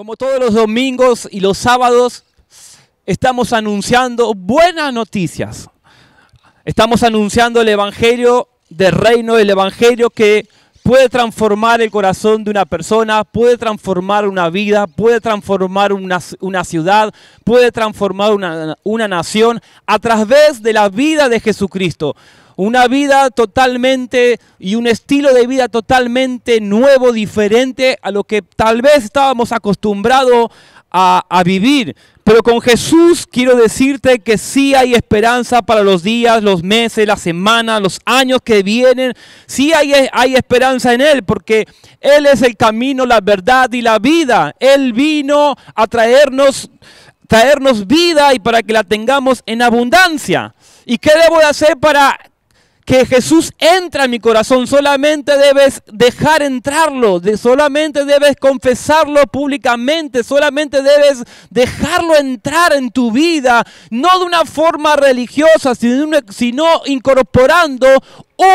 Como todos los domingos y los sábados, estamos anunciando buenas noticias. Estamos anunciando el Evangelio del Reino, el Evangelio que puede transformar el corazón de una persona, puede transformar una vida, puede transformar una, ciudad, puede transformar una, una nación a través de la vida de Jesucristo una vida totalmente y un estilo de vida totalmente nuevo, diferente a lo que tal vez estábamos acostumbrados a, vivir. Pero con Jesús quiero decirte que sí hay esperanza para los días, los meses, las semanas, los años que vienen. Sí hay, hay esperanza en Él, porque Él es el camino, la verdad y la vida. Él vino a traernos, traernos vida y para que la tengamos en abundancia. ¿Y qué debo de hacer para que Jesús entra en mi corazón, solamente debes dejar entrarlo, solamente debes confesarlo públicamente, solamente debes dejarlo entrar en tu vida, no de una forma religiosa, sino, sino incorporando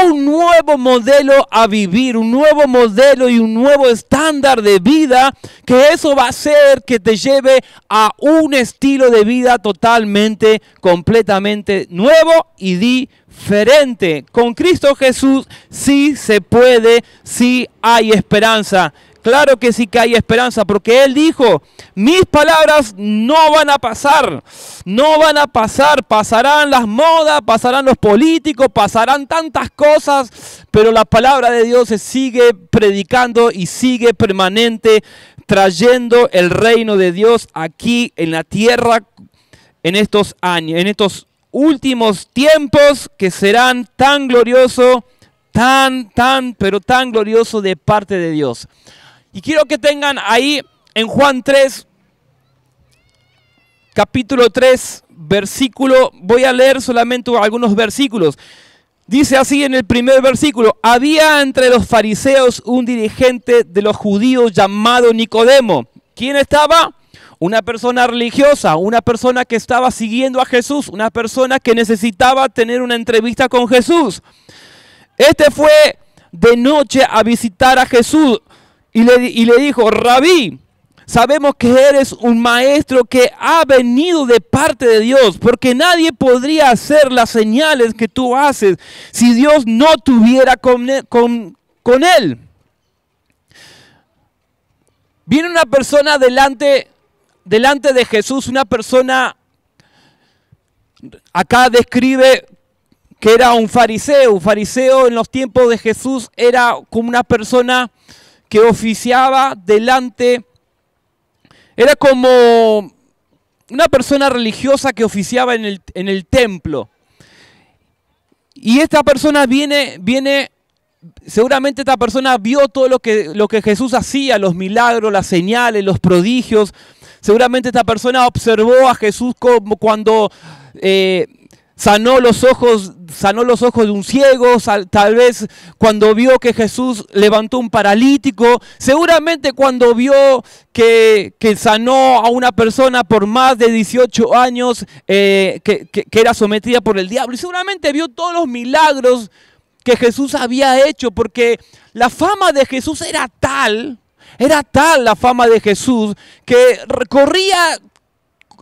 un nuevo modelo a vivir, un nuevo modelo y un nuevo estándar de vida, que eso va a ser que te lleve a un estilo de vida totalmente, completamente nuevo y diferente. Con Cristo Jesús sí se puede, sí hay esperanza. Claro que sí que hay esperanza, porque Él dijo, mis palabras no van a pasar, no van a pasar, pasarán las modas, pasarán los políticos, pasarán tantas cosas, pero la palabra de Dios se sigue predicando y sigue permanente trayendo el reino de Dios aquí en la tierra en estos años, en estos últimos tiempos que serán tan glorioso, tan, tan, pero tan glorioso de parte de Dios. Y quiero que tengan ahí en Juan 3, capítulo 3, versículo, voy a leer solamente algunos versículos. Dice así en el primer versículo, había entre los fariseos un dirigente de los judíos llamado Nicodemo. ¿Quién estaba? Una persona religiosa, una persona que estaba siguiendo a Jesús, una persona que necesitaba tener una entrevista con Jesús. Este fue de noche a visitar a Jesús y le, dijo, rabí, sabemos que eres un maestro que ha venido de parte de Dios, porque nadie podría hacer las señales que tú haces si Dios no tuviera con, e, él. Viene una persona delante, delante de Jesús, una persona, acá describe que era un fariseo. Un fariseo en los tiempos de Jesús era como una persona que oficiaba delante, era como una persona religiosa que oficiaba en el, en el templo. Y esta persona viene, viene, seguramente esta persona vio todo lo que, lo que Jesús hacía, los milagros, las señales, los prodigios. Seguramente esta persona observó a Jesús como cuando eh, sanó los ojos, sanó los ojos de un ciego, tal vez cuando vio que Jesús levantó un paralítico, seguramente cuando vio que, sanó a una persona por más de 18 años eh, que, era sometida por el diablo, y seguramente vio todos los milagros que Jesús había hecho, porque la fama de Jesús era tal, era tal la fama de Jesús, que recorría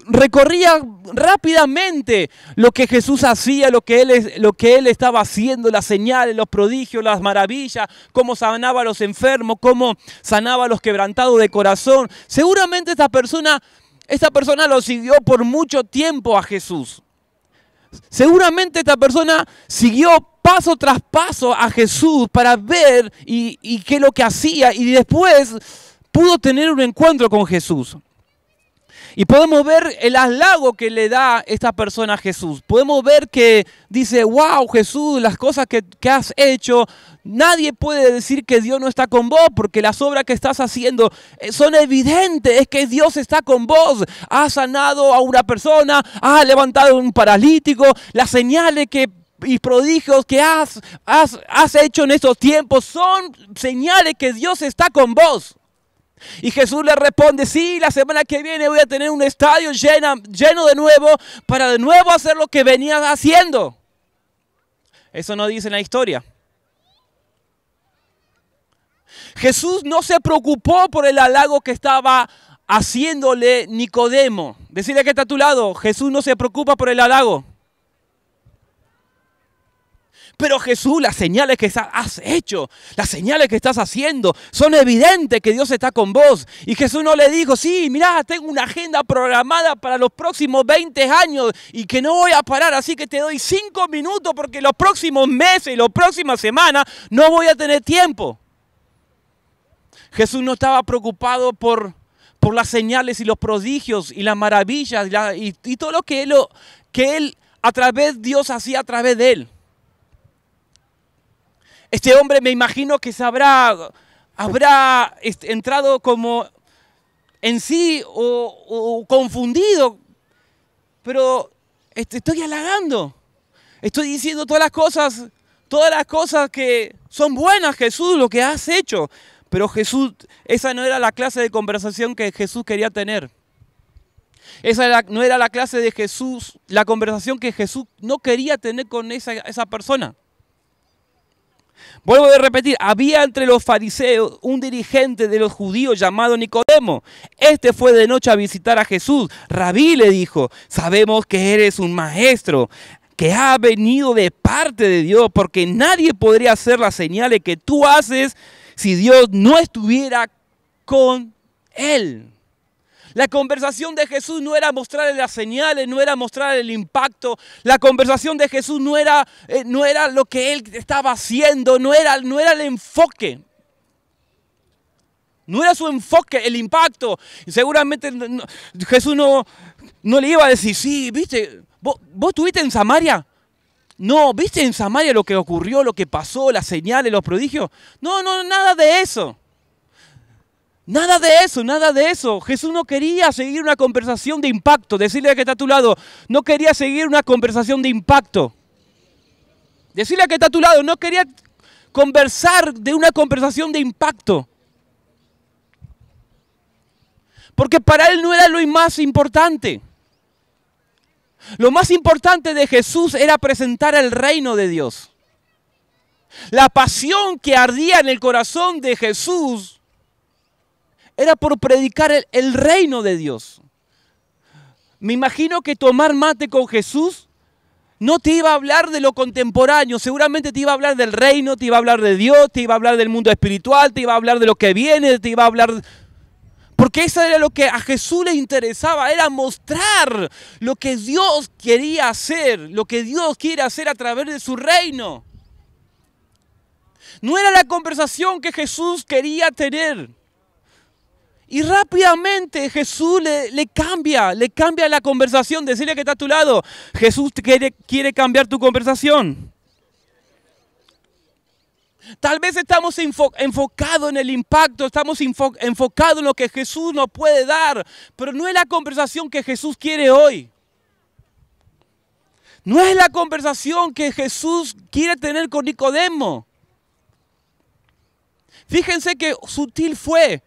recorría rápidamente lo que Jesús hacía, lo que, él, lo que él estaba haciendo, las señales, los prodigios, las maravillas, cómo sanaba a los enfermos, cómo sanaba a los quebrantados de corazón. Seguramente esta persona, esta persona lo siguió por mucho tiempo a Jesús. Seguramente esta persona siguió paso tras paso a Jesús para ver y, y qué es lo que hacía y después pudo tener un encuentro con Jesús. Y podemos ver el halago que le da esta persona a Jesús. Podemos ver que dice, wow Jesús, las cosas que, has hecho, nadie puede decir que Dios no está con vos porque las obras que estás haciendo eh, son evidentes, es que Dios está con vos. Has sanado a una persona, has levantado un paralítico, las señales que y prodigios que has, has, has hecho en estos tiempos son señales que Dios está con vos. Y Jesús le responde, sí, la semana que viene voy a tener un estadio lleno, lleno de nuevo para de nuevo hacer lo que venía haciendo. Eso no dice en la historia. Jesús no se preocupó por el halago que estaba haciéndole Nicodemo. Decirle que está a tu lado, Jesús no se preocupa por el halago. Pero Jesús, las señales que has hecho, las señales que estás haciendo, son evidentes que Dios está con vos. Y Jesús no le dijo, sí, mirá, tengo una agenda programada para los próximos 20 años y que no voy a parar, así que te doy 5 minutos porque los próximos meses y las próximas semanas no voy a tener tiempo. Jesús no estaba preocupado por, por las señales y los prodigios y las maravillas y, todo lo que él, que él a través Dios hacía a través de él. Este hombre me imagino que se habrá entrado como en sí o, confundido, pero este, estoy halagando, estoy diciendo todas las cosas, todas las cosas que son buenas, Jesús, lo que has hecho. Pero Jesús, esa no era la clase de conversación que Jesús quería tener. Esa no era la clase de Jesús, la conversación que Jesús no quería tener con esa persona. Vuelvo a repetir, había entre los fariseos un dirigente de los judíos llamado Nicodemo. Este fue de noche a visitar a Jesús. Rabí le dijo, sabemos que eres un maestro que ha venido de parte de Dios, porque nadie podría hacer las señales que tú haces si Dios no estuviera con él. La conversación de Jesús no era mostrarle las señales, no era mostrar el impacto. La conversación de Jesús no era, eh, no era lo que él estaba haciendo, no era, no era el enfoque. No era su enfoque, el impacto. Seguramente Jesús no, no le iba a decir, sí, viste, vos, vos estuviste en Samaria. No, viste en Samaria lo que ocurrió, lo que pasó, las señales, los prodigios. No, no, nada de eso. Nada de eso, nada de eso. Jesús no quería seguir una conversación de impacto. Decirle que está a tu lado, no quería seguir una conversación de impacto. Decirle que está a tu lado, no quería conversar de una conversación de impacto. Porque para él no era lo más importante. Lo más importante de Jesús era presentar el reino de Dios. La pasión que ardía en el corazón de Jesús era por predicar el, reino de Dios. Me imagino que tomar mate con Jesús no te iba a hablar de lo contemporáneo, seguramente te iba a hablar del reino, te iba a hablar de Dios, te iba a hablar del mundo espiritual, te iba a hablar de lo que viene, te iba a hablar... Porque eso era lo que a Jesús le interesaba, era mostrar lo que Dios quería hacer, lo que Dios quiere hacer a través de su reino. No era la conversación que Jesús quería tener. Y rápidamente Jesús le, cambia, le cambia la conversación. Decirle que está a tu lado. Jesús quiere, quiere cambiar tu conversación. Tal vez estamos enfocados en el impacto, estamos enfocados en lo que Jesús nos puede dar, pero no es la conversación que Jesús quiere hoy. No es la conversación que Jesús quiere tener con Nicodemo. Fíjense que sutil fue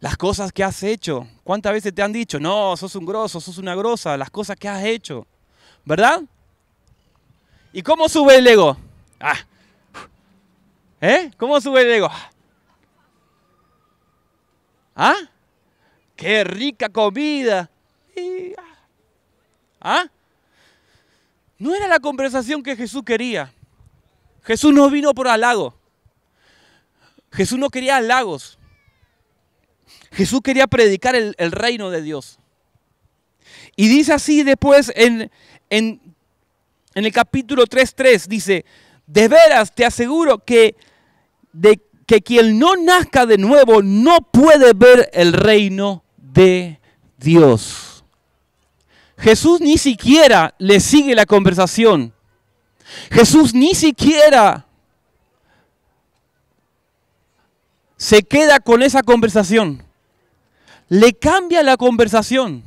las cosas que has hecho. ¿Cuántas veces te han dicho, no, sos un grosso, sos una grosa, las cosas que has hecho? ¿Verdad? ¿Y cómo sube el ego? Ah. ¿Eh? ¿Cómo sube el ego? ¿Ah? ¿Ah? ¡Qué rica comida! Ah. ¿Ah? No era la conversación que Jesús quería. Jesús no vino por halago. Jesús no quería halagos. Jesús quería predicar el, reino de Dios. Y dice así después en, el capítulo 3.3, dice, de veras te aseguro que, de, que quien no nazca de nuevo no puede ver el reino de Dios. Jesús ni siquiera le sigue la conversación. Jesús ni siquiera se queda con esa conversación le cambia la conversación.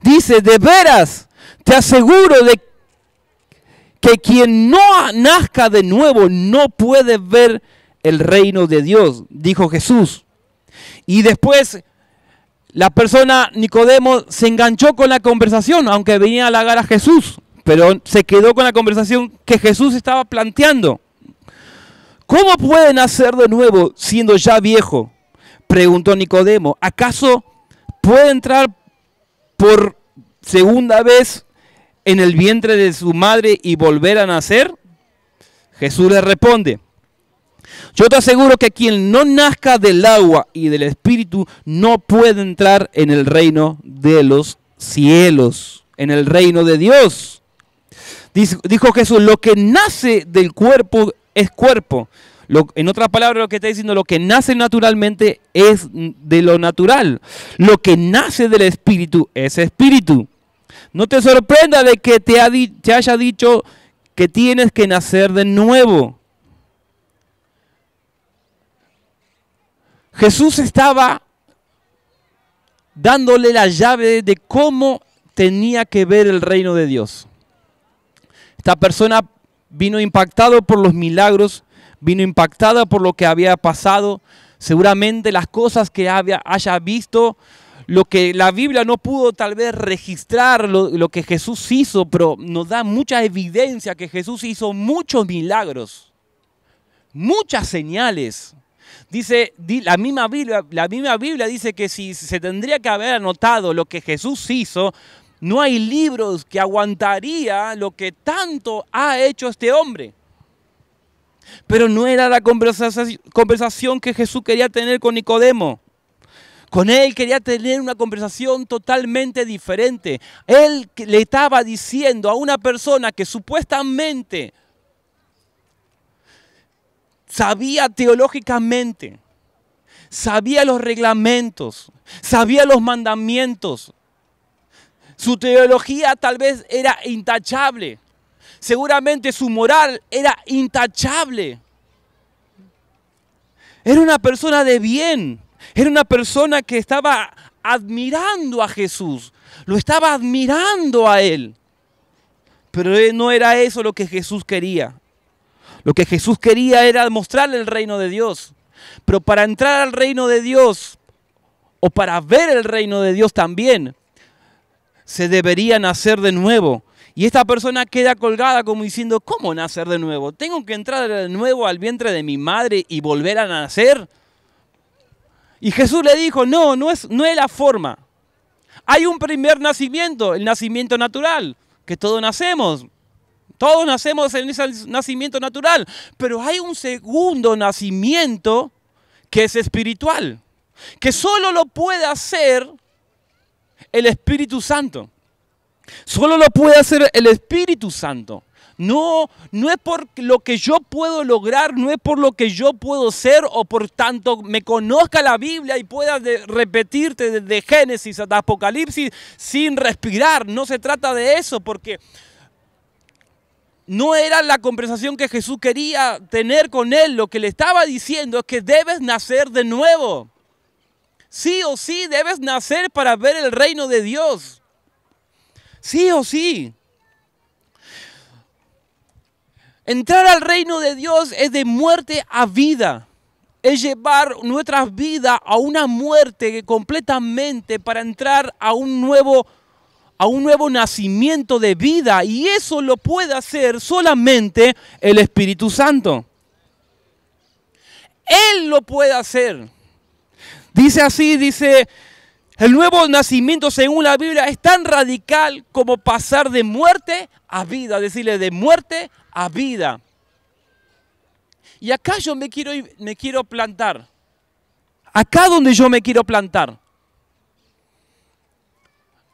Dice, de veras, te aseguro de que quien no nazca de nuevo no puede ver el reino de Dios, dijo Jesús. Y después la persona Nicodemo se enganchó con la conversación, aunque venía a halagar a Jesús, pero se quedó con la conversación que Jesús estaba planteando. ¿Cómo puede nacer de nuevo siendo ya viejo? preguntó Nicodemo, ¿acaso puede entrar por segunda vez en el vientre de su madre y volver a nacer? Jesús le responde, yo te aseguro que quien no nazca del agua y del espíritu no puede entrar en el reino de los cielos, en el reino de Dios. Dijo Jesús, lo que nace del cuerpo es cuerpo, en otras palabras, lo que está diciendo, lo que nace naturalmente es de lo natural. Lo que nace del espíritu es espíritu. No te sorprenda de que te, te haya dicho que tienes que nacer de nuevo. Jesús estaba dándole la llave de cómo tenía que ver el reino de Dios. Esta persona vino impactado por los milagros vino impactada por lo que había pasado, seguramente las cosas que había, haya visto, lo que la Biblia no pudo tal vez registrar, lo, que Jesús hizo, pero nos da mucha evidencia que Jesús hizo muchos milagros, muchas señales. Dice, la misma, Biblia, la misma Biblia dice que si se tendría que haber anotado lo que Jesús hizo, no hay libros que aguantaría lo que tanto ha hecho este hombre. Pero no era la conversación que Jesús quería tener con Nicodemo. Con él quería tener una conversación totalmente diferente. Él le estaba diciendo a una persona que supuestamente sabía teológicamente, sabía los reglamentos, sabía los mandamientos. Su teología tal vez era intachable seguramente su moral era intachable. Era una persona de bien, era una persona que estaba admirando a Jesús, lo estaba admirando a él. Pero eh, no era eso lo que Jesús quería. Lo que Jesús quería era mostrarle el reino de Dios. Pero para entrar al reino de Dios, o para ver el reino de Dios también, se debería nacer de nuevo, y esta persona queda colgada como diciendo, ¿cómo nacer de nuevo? ¿Tengo que entrar de nuevo al vientre de mi madre y volver a nacer? Y Jesús le dijo, no, no es, no es la forma. Hay un primer nacimiento, el nacimiento natural, que todos nacemos. Todos nacemos en ese nacimiento natural, pero hay un segundo nacimiento que es espiritual, que solo lo puede hacer el Espíritu Santo. Solo lo puede hacer el Espíritu Santo. No, no es por lo que yo puedo lograr, no es por lo que yo puedo ser o por tanto me conozca la Biblia y pueda repetirte desde Génesis hasta Apocalipsis sin respirar. No se trata de eso porque no era la conversación que Jesús quería tener con él. Lo que le estaba diciendo es que debes nacer de nuevo. Sí o sí debes nacer para ver el reino de Dios sí o sí. Entrar al reino de Dios es de muerte a vida. Es llevar nuestras vida a una muerte completamente para entrar a un nuevo a un nuevo nacimiento de vida y eso lo puede hacer solamente el Espíritu Santo. Él lo puede hacer. Dice así, dice el nuevo nacimiento, según la Biblia, es tan radical como pasar de muerte a vida, decirle de muerte a vida. Y acá yo me quiero, me quiero plantar. Acá donde yo me quiero plantar.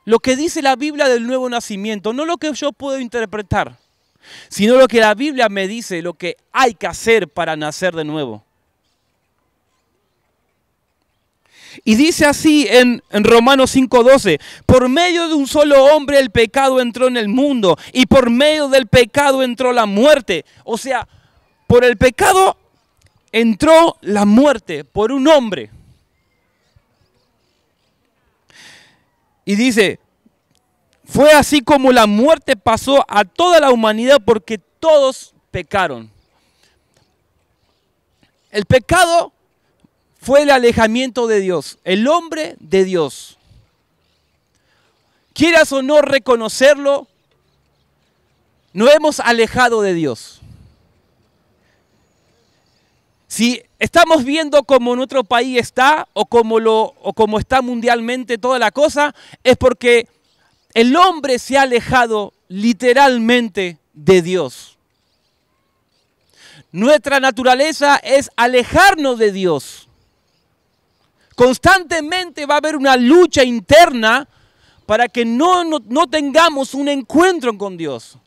Lo que dice la Biblia del nuevo nacimiento, no lo que yo puedo interpretar, sino lo que la Biblia me dice, lo que hay que hacer para nacer de nuevo. Y dice así en, en Romanos 5:12, por medio de un solo hombre el pecado entró en el mundo y por medio del pecado entró la muerte. O sea, por el pecado entró la muerte, por un hombre. Y dice, fue así como la muerte pasó a toda la humanidad porque todos pecaron. El pecado fue el alejamiento de Dios, el hombre de Dios. Quieras o no reconocerlo, nos hemos alejado de Dios. Si estamos viendo cómo nuestro país está o lo, o cómo está mundialmente toda la cosa, es porque el hombre se ha alejado literalmente de Dios. Nuestra naturaleza es alejarnos de Dios. Constantemente va a haber una lucha interna para que no, tengamos un encuentro con Dios.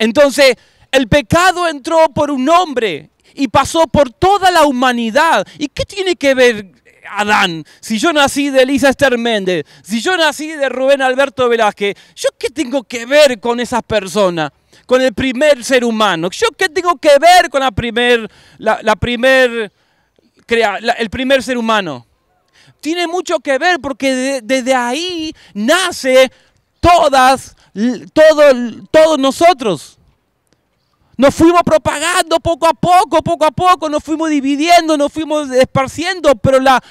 Entonces, el pecado entró por un hombre y pasó por toda la humanidad. ¿Y qué tiene que ver Adán? Si yo nací de Elisa Esther Méndez, si yo nací de Rubén Alberto Velázquez, ¿yo qué tengo que ver con esas personas? Con el primer ser humano. ¿Yo qué tengo que ver con la primera... la, la primer crea, el primer ser humano. Tiene mucho que ver porque desde ahí nace todas, todos nosotros. Nos fuimos propagando poco a poco, poco a poco, nos fuimos dividiendo, nos fuimos esparciendo, pero la,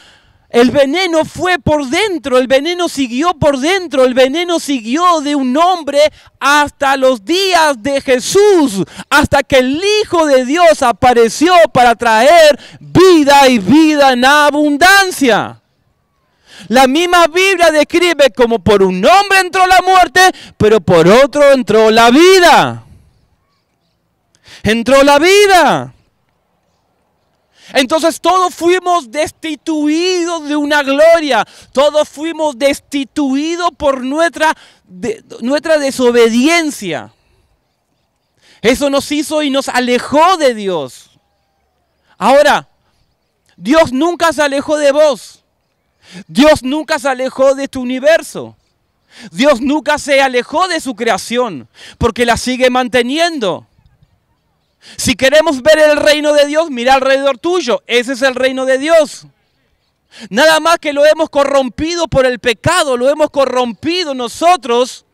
el veneno fue por dentro, el veneno siguió por dentro, el veneno siguió de un hombre hasta los días de Jesús, hasta que el Hijo de Dios apareció para traer vida y vida en abundancia. La misma Biblia describe como por un hombre entró la muerte, pero por otro entró la vida. Entró la vida. Entonces todos fuimos destituidos de una gloria, todos fuimos destituidos por nuestra, nuestra desobediencia. Eso nos hizo y nos alejó de Dios. Ahora, Dios nunca se alejó de vos. Dios nunca se alejó de tu universo. Dios nunca se alejó de su creación, porque la sigue manteniendo. Si queremos ver el reino de Dios, mira alrededor tuyo. Ese es el reino de Dios. Nada más que lo hemos corrompido por el pecado, lo hemos corrompido nosotros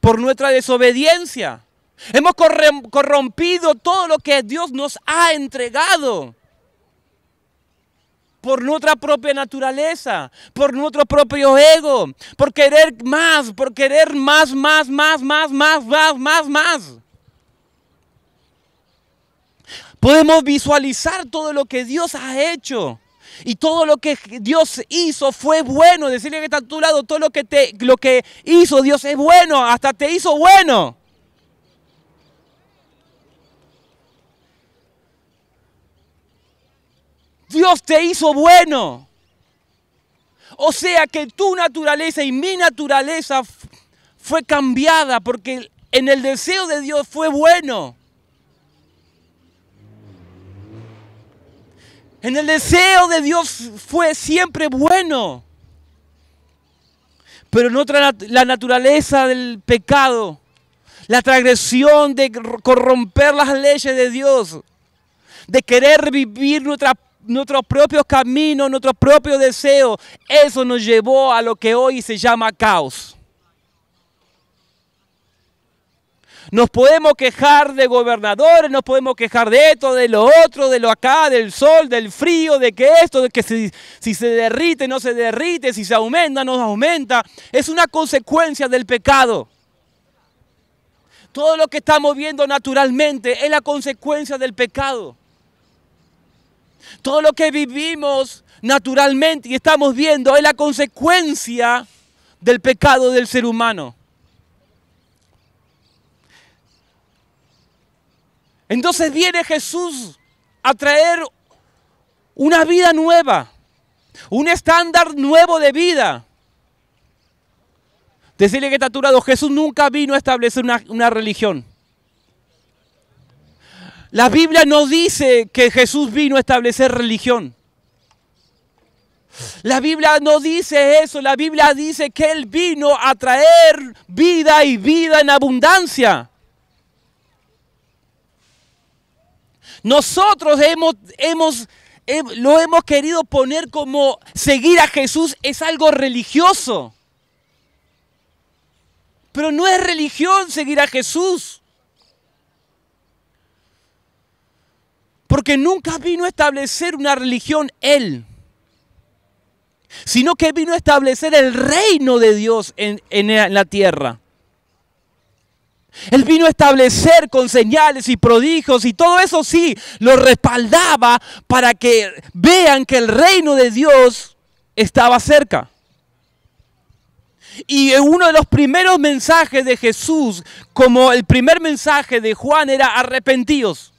por nuestra desobediencia. Hemos corrompido todo lo que Dios nos ha entregado por nuestra propia naturaleza, por nuestro propio ego, por querer más, por querer más, más, más, más, más, más, más, más. Podemos visualizar todo lo que Dios ha hecho. Y todo lo que Dios hizo fue bueno. Decirle que está a tu lado, todo lo que, te, lo que hizo Dios es bueno. Hasta te hizo bueno. Dios te hizo bueno. O sea que tu naturaleza y mi naturaleza fue cambiada porque en el deseo de Dios fue bueno. En el deseo de Dios fue siempre bueno. Pero en otra, la naturaleza del pecado, la transgresión de corromper las leyes de Dios, de querer vivir nuestros propios caminos, nuestros propios deseos, eso nos llevó a lo que hoy se llama caos. Nos podemos quejar de gobernadores, nos podemos quejar de esto, de lo otro, de lo acá, del sol, del frío, de que esto, de que si, se derrite, no se derrite, si se aumenta, no se aumenta. Es una consecuencia del pecado. Todo lo que estamos viendo naturalmente es la consecuencia del pecado. Todo lo que vivimos naturalmente y estamos viendo es la consecuencia del pecado del ser humano. Entonces viene Jesús a traer una vida nueva, un estándar nuevo de vida. Decirle que está aturado, Jesús nunca vino a establecer una, una religión. La Biblia no dice que Jesús vino a establecer religión. La Biblia no dice eso, la Biblia dice que Él vino a traer vida y vida en abundancia. Nosotros lo hemos querido poner como seguir a Jesús es algo religioso. Pero no es religión seguir a Jesús. Porque nunca vino a establecer una religión Él, sino que vino a establecer el reino de Dios en, en la tierra. Él vino a establecer con señales y prodigios y todo eso sí lo respaldaba para que vean que el reino de Dios estaba cerca. Y uno de los primeros mensajes de Jesús, como el primer mensaje de Juan, era arrepentidos.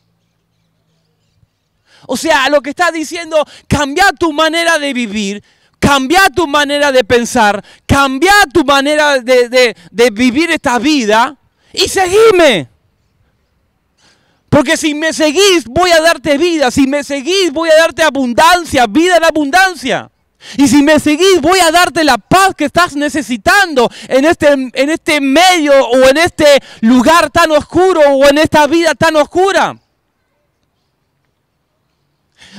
O sea, lo que está diciendo, cambia tu manera de vivir, cambia tu manera de pensar, cambia tu manera de, de vivir esta vida y seguime. Porque si me seguís, voy a darte vida. Si me seguís, voy a darte abundancia, vida en abundancia. Y si me seguís, voy a darte la paz que estás necesitando en este, en este medio o en este lugar tan oscuro o en esta vida tan oscura.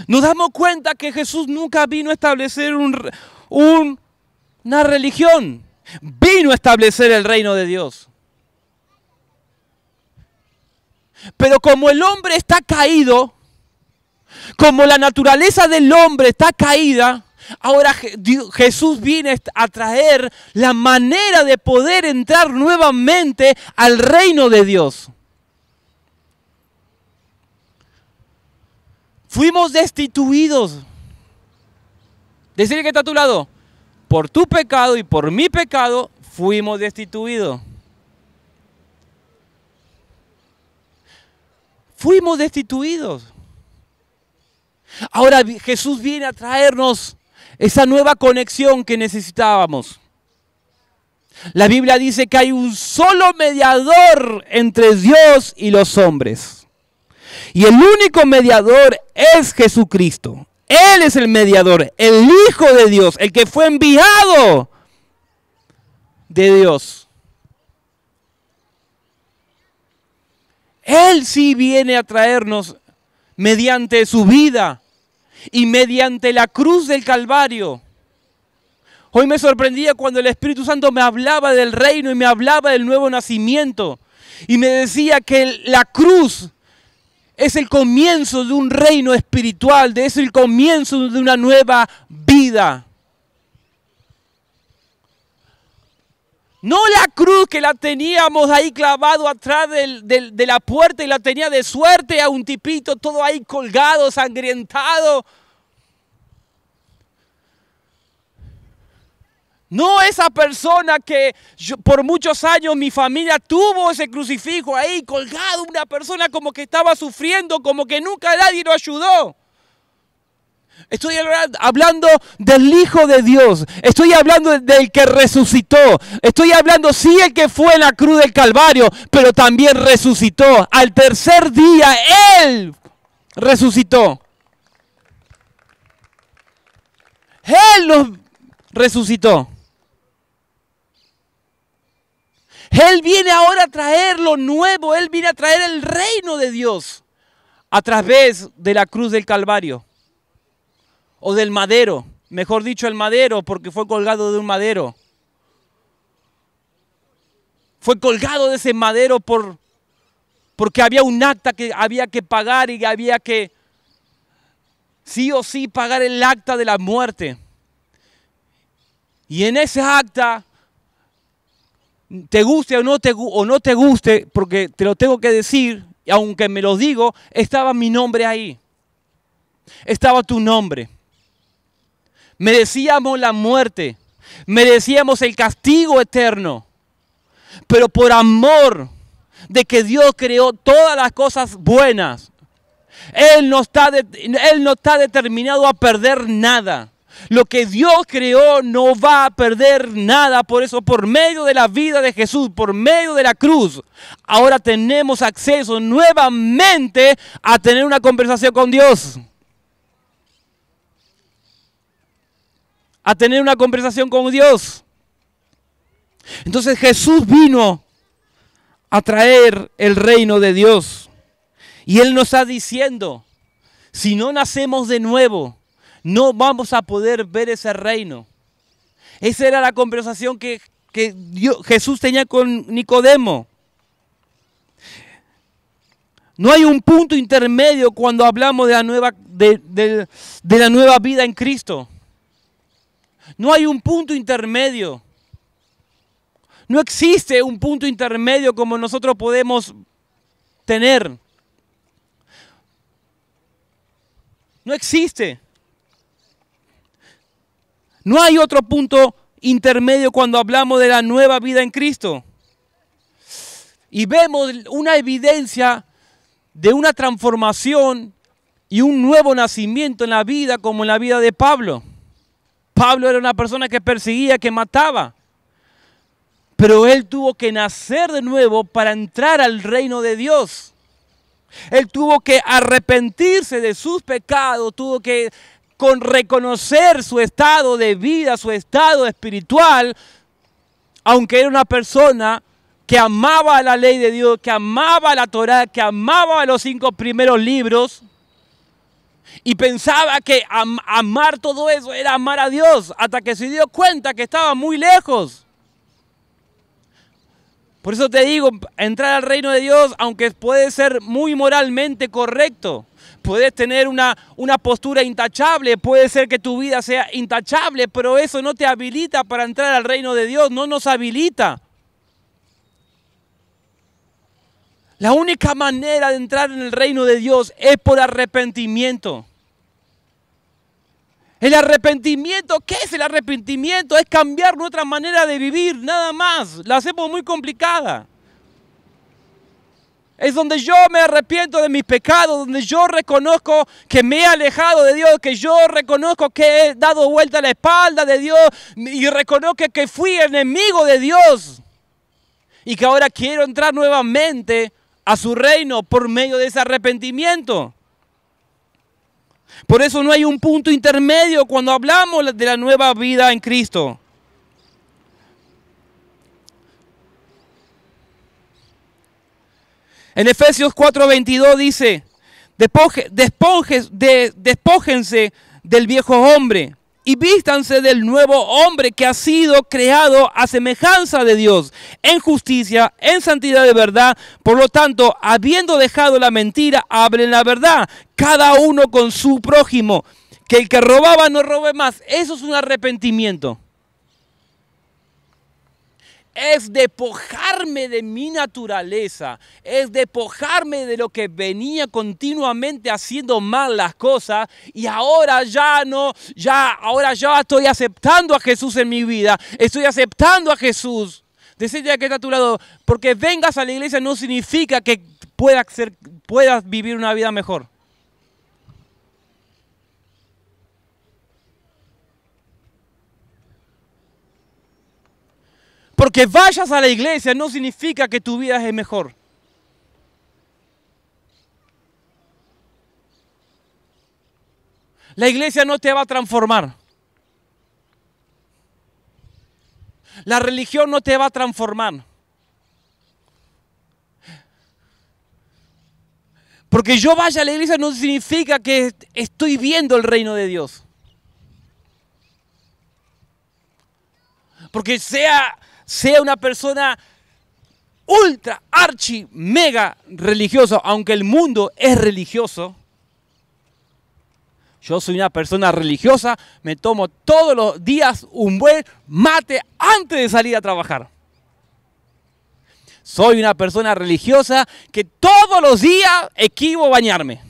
Nos damos cuenta que Jesús nunca vino a establecer una religión. Vino a establecer el reino de Dios. Pero como el hombre está caído, como la naturaleza del hombre está caída, ahora Jesús viene a traer la manera de poder entrar nuevamente al reino de Dios. Fuimos destituidos. Decirle que está a tu lado. Por tu pecado y por mi pecado fuimos destituidos. fuimos destituidos. Ahora Jesús viene a traernos esa nueva conexión que necesitábamos. La Biblia dice que hay un solo mediador entre Dios y los hombres. Y el único mediador es Jesucristo. Él es el mediador, el Hijo de Dios, el que fue enviado de Dios. Él sí viene a traernos mediante su vida y mediante la cruz del Calvario. Hoy me sorprendía cuando el Espíritu Santo me hablaba del reino y me hablaba del nuevo nacimiento y me decía que la cruz es el comienzo de un reino espiritual, de es el comienzo de una nueva vida. No la cruz que la teníamos ahí clavado atrás de la puerta y la tenía de suerte a un tipito todo ahí colgado, sangrientado. No esa persona que por muchos años mi familia tuvo ese crucifijo ahí colgado, una persona como que estaba sufriendo, como que nunca nadie lo ayudó. Estoy hablando del Hijo de Dios. Estoy hablando del que resucitó. Estoy hablando, sí, el que fue en la cruz del Calvario, pero también resucitó. Al tercer día, Él resucitó. Él nos resucitó. Él viene ahora a traer lo nuevo. Él viene a traer el reino de Dios a través de la cruz del Calvario o del madero, mejor dicho el madero, porque fue colgado de un madero. Fue colgado de ese madero por, porque había un acta que había que pagar y había que sí o sí pagar el acta de la muerte. Y en ese acta, te guste o no te, o no te guste, porque te lo tengo que decir, aunque me lo digo, estaba mi nombre ahí. Estaba tu nombre. Merecíamos la muerte, merecíamos el castigo eterno, pero por amor de que Dios creó todas las cosas buenas, Él no está, él no está determinado a perder nada. Lo que Dios creó no va a perder nada. Por eso, por medio de la vida de Jesús, por medio de la cruz, ahora tenemos acceso nuevamente a tener una conversación con Dios. a tener una conversación con Dios. Entonces Jesús vino a traer el reino de Dios. Y Él nos está diciendo, si no nacemos de nuevo, no vamos a poder ver ese reino. Esa era la conversación que, Jesús tenía con Nicodemo. No hay un punto intermedio cuando hablamos de la nueva, de la nueva vida en Cristo. No hay un punto intermedio. No existe un punto intermedio como nosotros podemos tener. No existe. No hay otro punto intermedio cuando hablamos de la nueva vida en Cristo. Y vemos una evidencia de una transformación y un nuevo nacimiento en la vida como en la vida de Pablo. Pablo era una persona que perseguía, que mataba. Pero él tuvo que nacer de nuevo para entrar al reino de Dios. Él tuvo que arrepentirse de sus pecados, tuvo que reconocer su estado de vida, su estado espiritual, aunque era una persona que amaba la ley de Dios, que amaba la Torá, que amaba los cinco primeros libros, y pensaba que amar todo eso era amar a Dios, hasta que se dio cuenta que estaba muy lejos. Por eso te digo, entrar al reino de Dios, aunque puede ser muy moralmente correcto, puedes tener una postura intachable, puede ser que tu vida sea intachable, pero eso no te habilita para entrar al reino de Dios, no nos habilita. La única manera de entrar en el reino de Dios es por arrepentimiento. El arrepentimiento, ¿qué es el arrepentimiento? Es cambiar nuestra manera de vivir, nada más. La hacemos muy complicada. Es donde yo me arrepiento de mis pecados, donde yo reconozco que me he alejado de Dios, que yo reconozco que he dado vuelta a la espalda de Dios y reconozco que fui enemigo de Dios y que ahora quiero entrar nuevamente a su reino por medio de ese arrepentimiento. Por eso no hay un punto intermedio cuando hablamos de la nueva vida en Cristo. En Efesios 4:22 dice, despoje, despójense del viejo hombre y vístanse del nuevo hombre que ha sido creado a semejanza de Dios, en justicia, en santidad de verdad. Por lo tanto, habiendo dejado la mentira, hablen la verdad, cada uno con su prójimo. Que el que robaba no robe más. Eso es un arrepentimiento es despojarme de mi naturaleza, es depojarme de lo que venía continuamente haciendo mal las cosas y ahora ya no, ya ahora ya estoy aceptando a Jesús en mi vida, estoy aceptando a Jesús. ya que está a tu lado, porque vengas a la iglesia no significa que puedas, ser, puedas vivir una vida mejor. Porque vayas a la iglesia no significa que tu vida es mejor. La iglesia no te va a transformar. La religión no te va a transformar. Porque yo vaya a la iglesia no significa que estoy viendo el reino de Dios. Porque sea sea una persona ultra, archi, mega religioso, aunque el mundo es religioso, yo soy una persona religiosa, me tomo todos los días un buen mate antes de salir a trabajar. Soy una persona religiosa que todos los días equivo bañarme.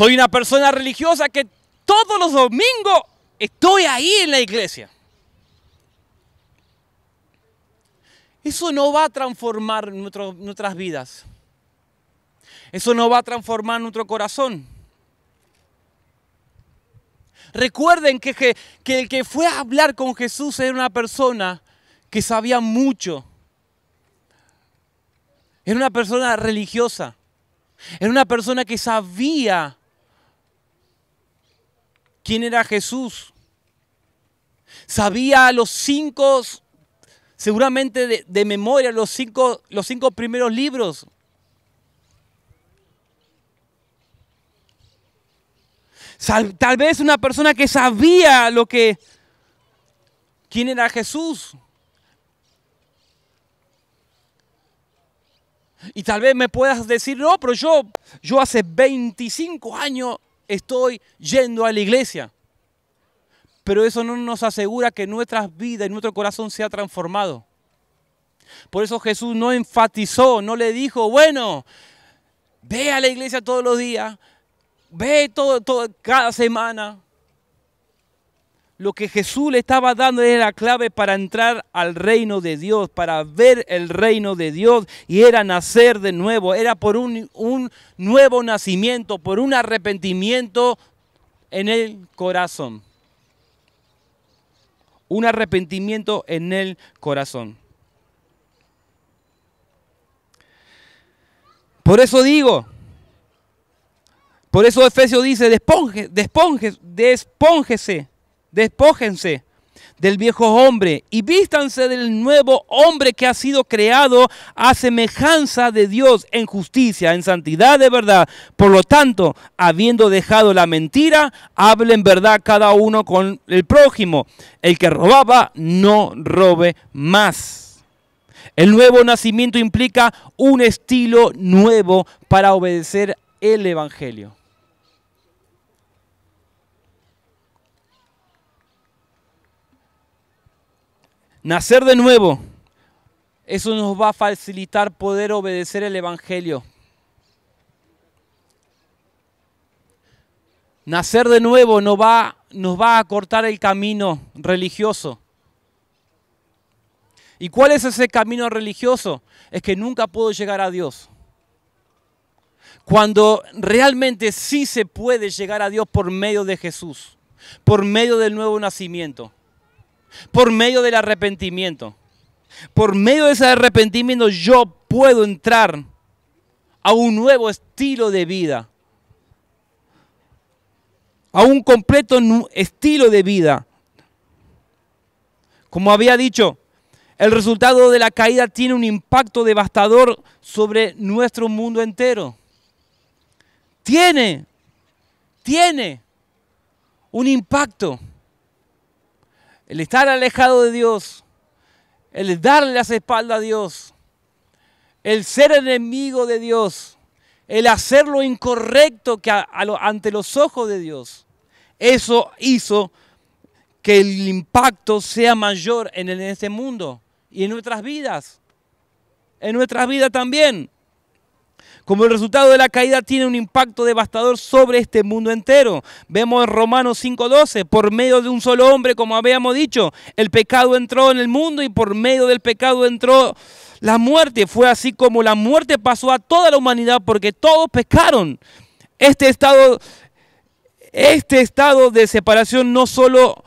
Soy una persona religiosa que todos los domingos estoy ahí en la iglesia. Eso no va a transformar nuestras vidas. Eso no va a transformar nuestro corazón. Recuerden que, el que fue a hablar con Jesús era una persona que sabía mucho. Era una persona religiosa. Era una persona que sabía quién era Jesús. Sabía los cinco, seguramente de, memoria, los cinco, los cinco primeros libros. tal vez una persona que sabía lo que quién era Jesús. Y tal vez me puedas decir, no, pero yo, yo hace 25 años estoy yendo a la iglesia. Pero eso no nos asegura que nuestras vidas y nuestro corazón sea transformado. Por eso Jesús no enfatizó, no le dijo, bueno, ve a la iglesia todos los días, ve todo, cada semana, lo que Jesús le estaba dando era la clave para entrar al reino de Dios, para ver el reino de Dios y era nacer de nuevo, era por un, nuevo nacimiento, por un arrepentimiento en el corazón. Un arrepentimiento en el corazón. Por eso digo, por eso Efesios dice, desponge, desponge, despóngese despójense del viejo hombre y vístanse del nuevo hombre que ha sido creado a semejanza de Dios en justicia, en santidad de verdad. Por lo tanto, habiendo dejado la mentira, hablen verdad cada uno con el prójimo. El que robaba, no robe más. El nuevo nacimiento implica un estilo nuevo para obedecer el Evangelio. Nacer de nuevo, eso nos va a facilitar poder obedecer el Evangelio. Nacer de nuevo nos va, nos va a cortar el camino religioso. ¿Y cuál es ese camino religioso? Es que nunca puedo llegar a Dios. Cuando realmente sí se puede llegar a Dios por medio de Jesús, por medio del nuevo nacimiento por medio del arrepentimiento. Por medio de ese arrepentimiento yo puedo entrar a un nuevo estilo de vida, a un completo estilo de vida. Como había dicho, el resultado de la caída tiene un impacto devastador sobre nuestro mundo entero. Tiene, tiene un impacto el estar alejado de Dios, el darle las espaldas a Dios, el ser enemigo de Dios, el hacer lo incorrecto que ante los ojos de Dios. Eso hizo que el impacto sea mayor en, el, en este mundo y en nuestras vidas, en nuestras vidas también como el resultado de la caída tiene un impacto devastador sobre este mundo entero. Vemos en Romanos 5.12, por medio de un solo hombre, como habíamos dicho, el pecado entró en el mundo y por medio del pecado entró la muerte. Fue así como la muerte pasó a toda la humanidad porque todos pecaron. Este estado, este estado de separación no solo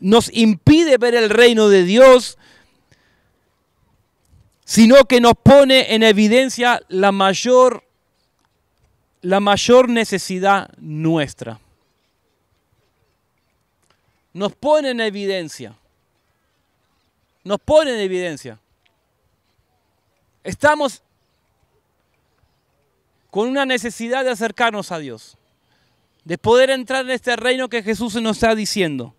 nos impide ver el reino de Dios, sino que nos pone en evidencia la mayor la mayor necesidad nuestra. Nos pone en evidencia. Nos pone en evidencia. Estamos con una necesidad de acercarnos a Dios, de poder entrar en este reino que Jesús nos está diciendo.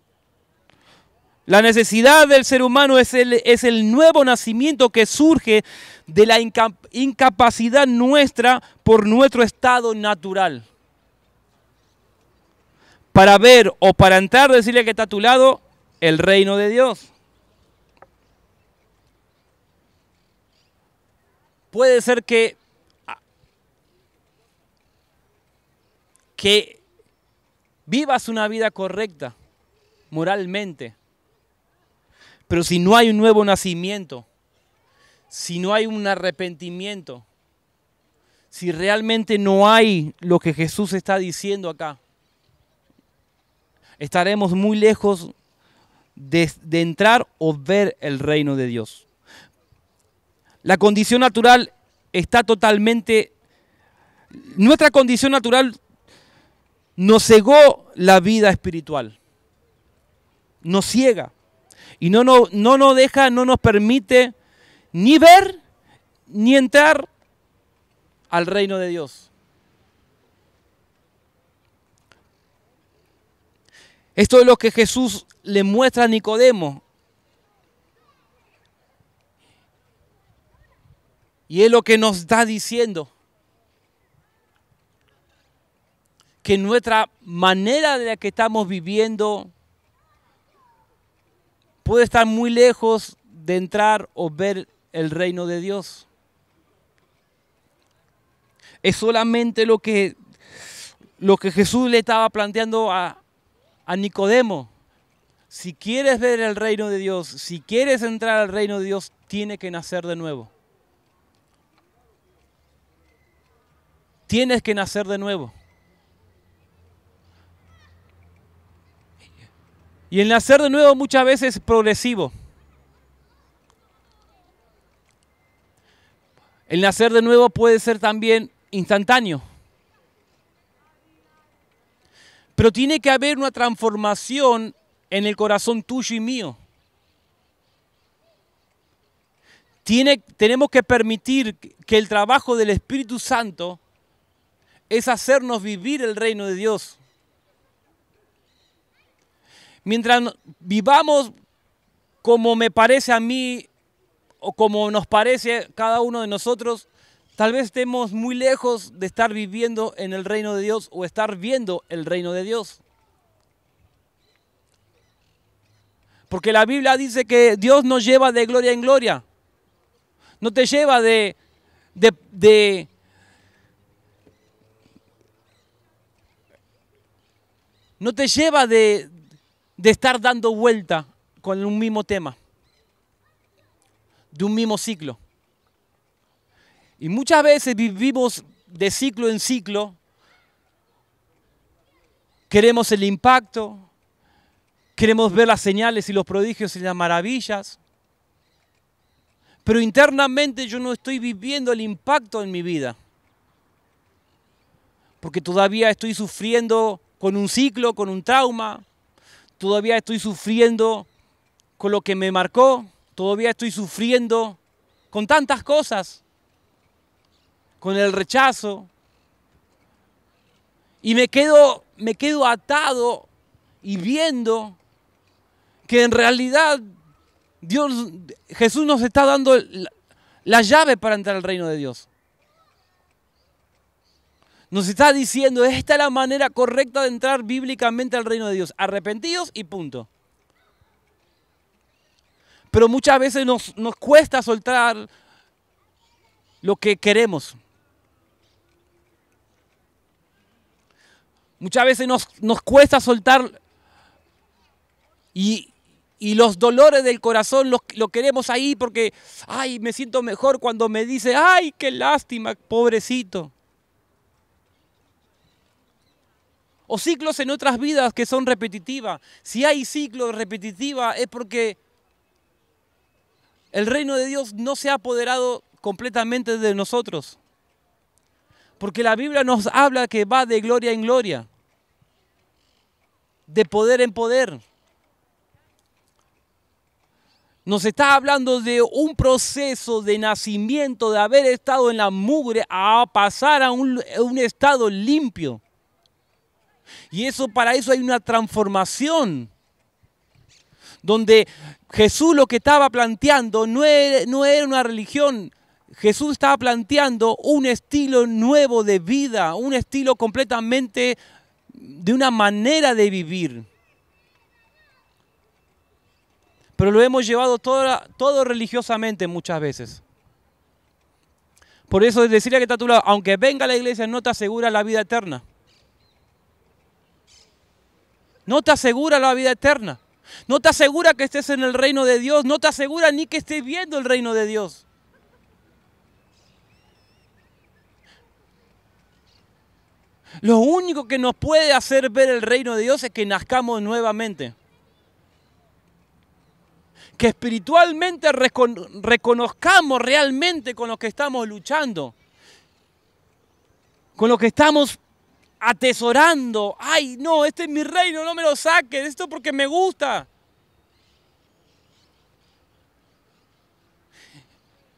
La necesidad del ser humano es el, es el nuevo nacimiento que surge de la incapacidad nuestra por nuestro estado natural. Para ver o para entrar, decirle que está a tu lado el reino de Dios. Puede ser que, ah, que vivas una vida correcta moralmente. Pero si no hay un nuevo nacimiento, si no hay un arrepentimiento, si realmente no hay lo que Jesús está diciendo acá, estaremos muy lejos de, entrar o ver el reino de Dios. La condición natural está totalmente... Nuestra condición natural nos cegó la vida espiritual. Nos ciega. Y no, no nos deja, no nos permite ni ver ni entrar al reino de Dios. Esto es lo que Jesús le muestra a Nicodemo. Y es lo que nos está diciendo. Que nuestra manera de la que estamos viviendo puede estar muy lejos de entrar o ver el reino de Dios. Es solamente lo que, lo que Jesús le estaba planteando a, Nicodemo. Si quieres ver el reino de Dios, si quieres entrar al reino de Dios, tiene que nacer de nuevo. Tienes que nacer de nuevo. Y el nacer de nuevo muchas veces es progresivo. El nacer de nuevo puede ser también instantáneo. Pero tiene que haber una transformación en el corazón tuyo y mío. tenemos que permitir que el trabajo del Espíritu Santo es hacernos vivir el reino de Dios. Mientras vivamos como me parece a mí o como nos parece cada uno de nosotros, tal vez estemos muy lejos de estar viviendo en el reino de Dios o estar viendo el reino de Dios. Porque la Biblia dice que Dios nos lleva de gloria en gloria. No te lleva de, de, de no te lleva de, de estar dando vuelta con un mismo tema de un mismo ciclo. Y muchas veces vivimos de ciclo en ciclo, queremos el impacto, queremos ver las señales y los prodigios y las maravillas, pero internamente yo no estoy viviendo el impacto en mi vida, porque todavía estoy sufriendo con un ciclo, con un trauma, todavía estoy sufriendo con lo que me marcó, Todavía estoy sufriendo con tantas cosas, con el rechazo. Y me quedo, me quedo atado y viendo que en realidad Dios, Jesús nos está dando la llave para entrar al reino de Dios. Nos está diciendo, esta es la manera correcta de entrar bíblicamente al reino de Dios. Arrepentidos y punto pero muchas veces nos, cuesta soltar lo que queremos. Muchas veces nos, cuesta soltar y, los dolores del corazón los, lo queremos ahí porque, ay, me siento mejor cuando me dice, ay, qué lástima, pobrecito. O ciclos en otras vidas que son repetitivas. Si hay ciclos repetitivas es porque el reino de Dios no se ha apoderado completamente de nosotros. Porque la Biblia nos habla que va de gloria en gloria, de poder en poder. Nos está hablando de un proceso de nacimiento, de haber estado en la mugre a pasar a un, estado limpio. Y eso para eso hay una transformación donde Jesús lo que estaba planteando no era, una religión. Jesús estaba planteando un estilo nuevo de vida, un estilo completamente de una manera de vivir. Pero lo hemos llevado todo, todo religiosamente muchas veces. Por eso decirle que está a tu lado, aunque venga a la iglesia no te asegura la vida eterna. No te asegura la vida eterna. No te asegura que estés en el reino de Dios. No te asegura ni que estés viendo el reino de Dios. Lo único que nos puede hacer ver el reino de Dios es que nazcamos nuevamente. Que espiritualmente reconozcamos realmente con lo que estamos luchando. Con lo que estamos atesorando, ay no, este es mi reino, no me lo saques, esto porque me gusta.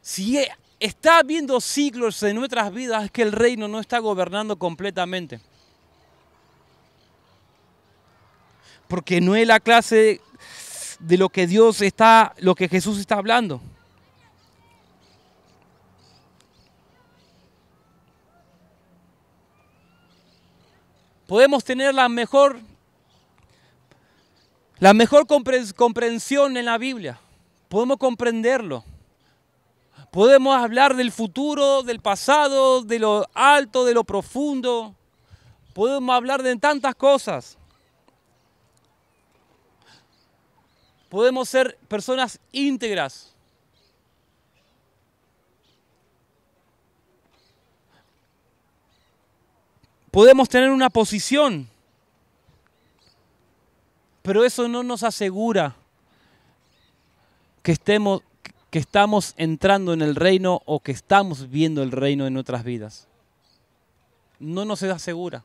Si e, está habiendo ciclos en nuestras vidas, es que el reino no está gobernando completamente. Porque no es la clase de lo que Dios está, lo que Jesús está hablando. Podemos tener la mejor, la mejor comprensión en la Biblia. Podemos comprenderlo. Podemos hablar del futuro, del pasado, de lo alto, de lo profundo. Podemos hablar de tantas cosas. Podemos ser personas íntegras, podemos tener una posición, pero eso no nos asegura que estemos que estamos entrando en el reino o que estamos viendo el reino en nuestras vidas. No nos asegura.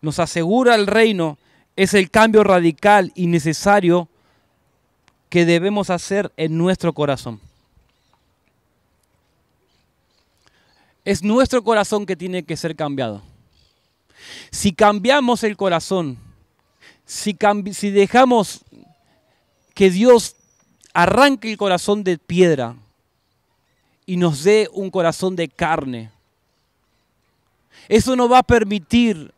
Nos asegura el reino es el cambio radical y necesario que debemos hacer en nuestro corazón. Es nuestro corazón que tiene que ser cambiado. Si cambiamos el corazón, si, dejamos que Dios arranque el corazón de piedra y nos dé un corazón de carne, eso nos va a permitir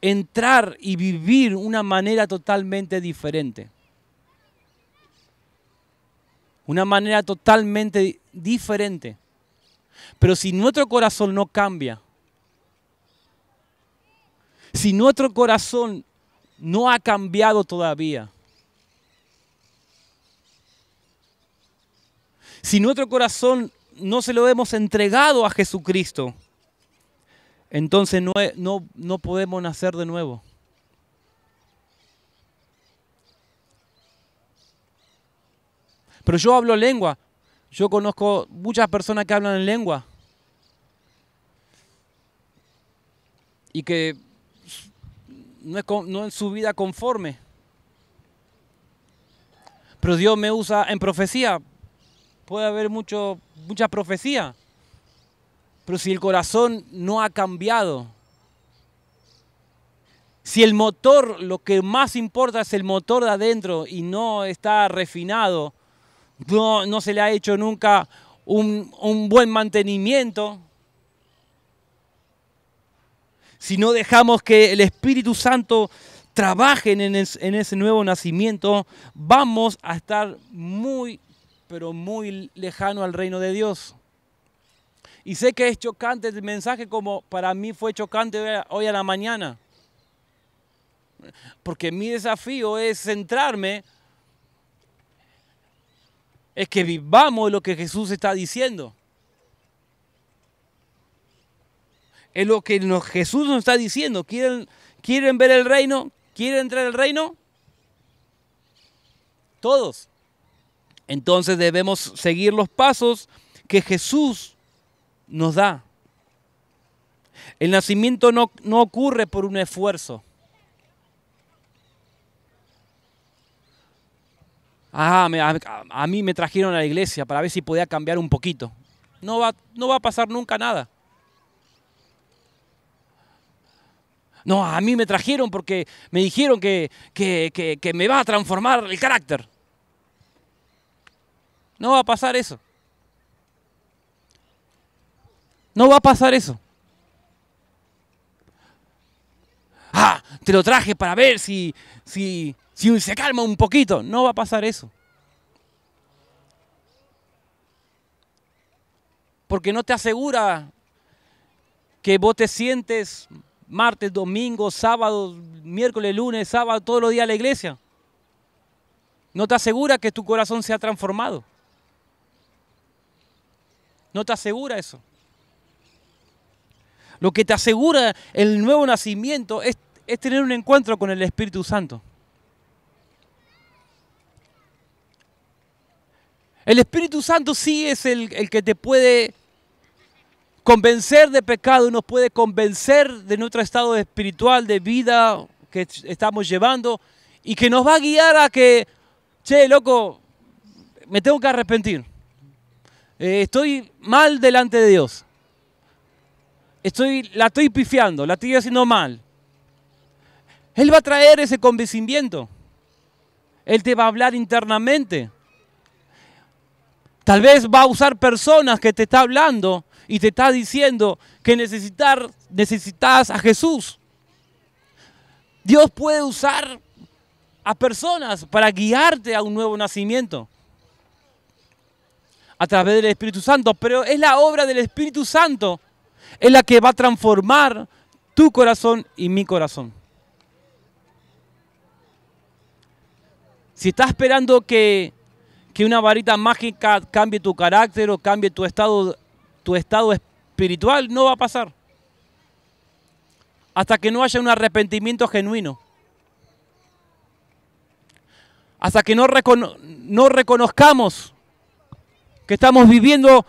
entrar y vivir una manera totalmente diferente. Una manera totalmente diferente. Pero si nuestro corazón no cambia, si nuestro corazón no ha cambiado todavía, si nuestro corazón no se lo hemos entregado a Jesucristo, entonces no, podemos nacer de nuevo. Pero yo hablo lengua, yo conozco muchas personas que hablan en lengua y que no es, no su vida conforme. Pero Dios me usa en profecía. Puede haber mucho, mucha profecía. Pero si el corazón no ha cambiado, si el motor, lo que más importa es el motor de adentro y no está refinado, no, se le ha hecho nunca un, buen mantenimiento. Si no dejamos que el Espíritu Santo trabaje en, ese nuevo nacimiento, vamos a estar muy, pero muy lejano al reino de Dios. Y sé que es chocante el mensaje como para mí fue chocante hoy a la mañana. Porque mi desafío es centrarme es que vivamos lo que Jesús está diciendo. Es lo que Jesús nos está diciendo. ¿Quieren, ¿Quieren ver el reino? ¿Quieren entrar al reino? Todos. Entonces debemos seguir los pasos que Jesús nos da. El nacimiento no, no ocurre por un esfuerzo. Ah, a, mí me trajeron a la iglesia para ver si podía cambiar un poquito. No va, no va a pasar nunca nada. No, a mí me trajeron porque me dijeron que, me va a transformar el carácter. No va a pasar eso. No va a pasar eso. Ah, te lo traje para ver si, si, si se calma un poquito, no va a pasar eso. Porque no te asegura que vos te sientes martes, domingo, sábado, miércoles, lunes, sábado, todos los días a la iglesia. No te asegura que tu corazón ha transformado. No te asegura eso. Lo que te asegura el nuevo nacimiento es tener un encuentro con el Espíritu Santo. El Espíritu Santo sí es el, que te puede convencer de pecado, nos puede convencer de nuestro estado espiritual, de vida que estamos llevando y que nos va a guiar a que, che, loco, me tengo que arrepentir. Eh, estoy mal delante de Dios. Estoy, la estoy pifiando, la estoy haciendo mal. Él va a traer ese convencimiento. Él te va a hablar internamente. Tal vez va a usar personas que te está hablando y te está diciendo que necesitar, necesitas a Jesús. Dios puede usar a personas para guiarte a un nuevo nacimiento a través del Espíritu Santo, pero es la obra del Espíritu Santo es la que va a transformar tu corazón y mi corazón. Si estás esperando que que una varita mágica cambie tu carácter o cambie tu estado, tu estado espiritual, no va a pasar. Hasta que no haya un arrepentimiento genuino. Hasta que no, no reconozcamos que estamos viviendo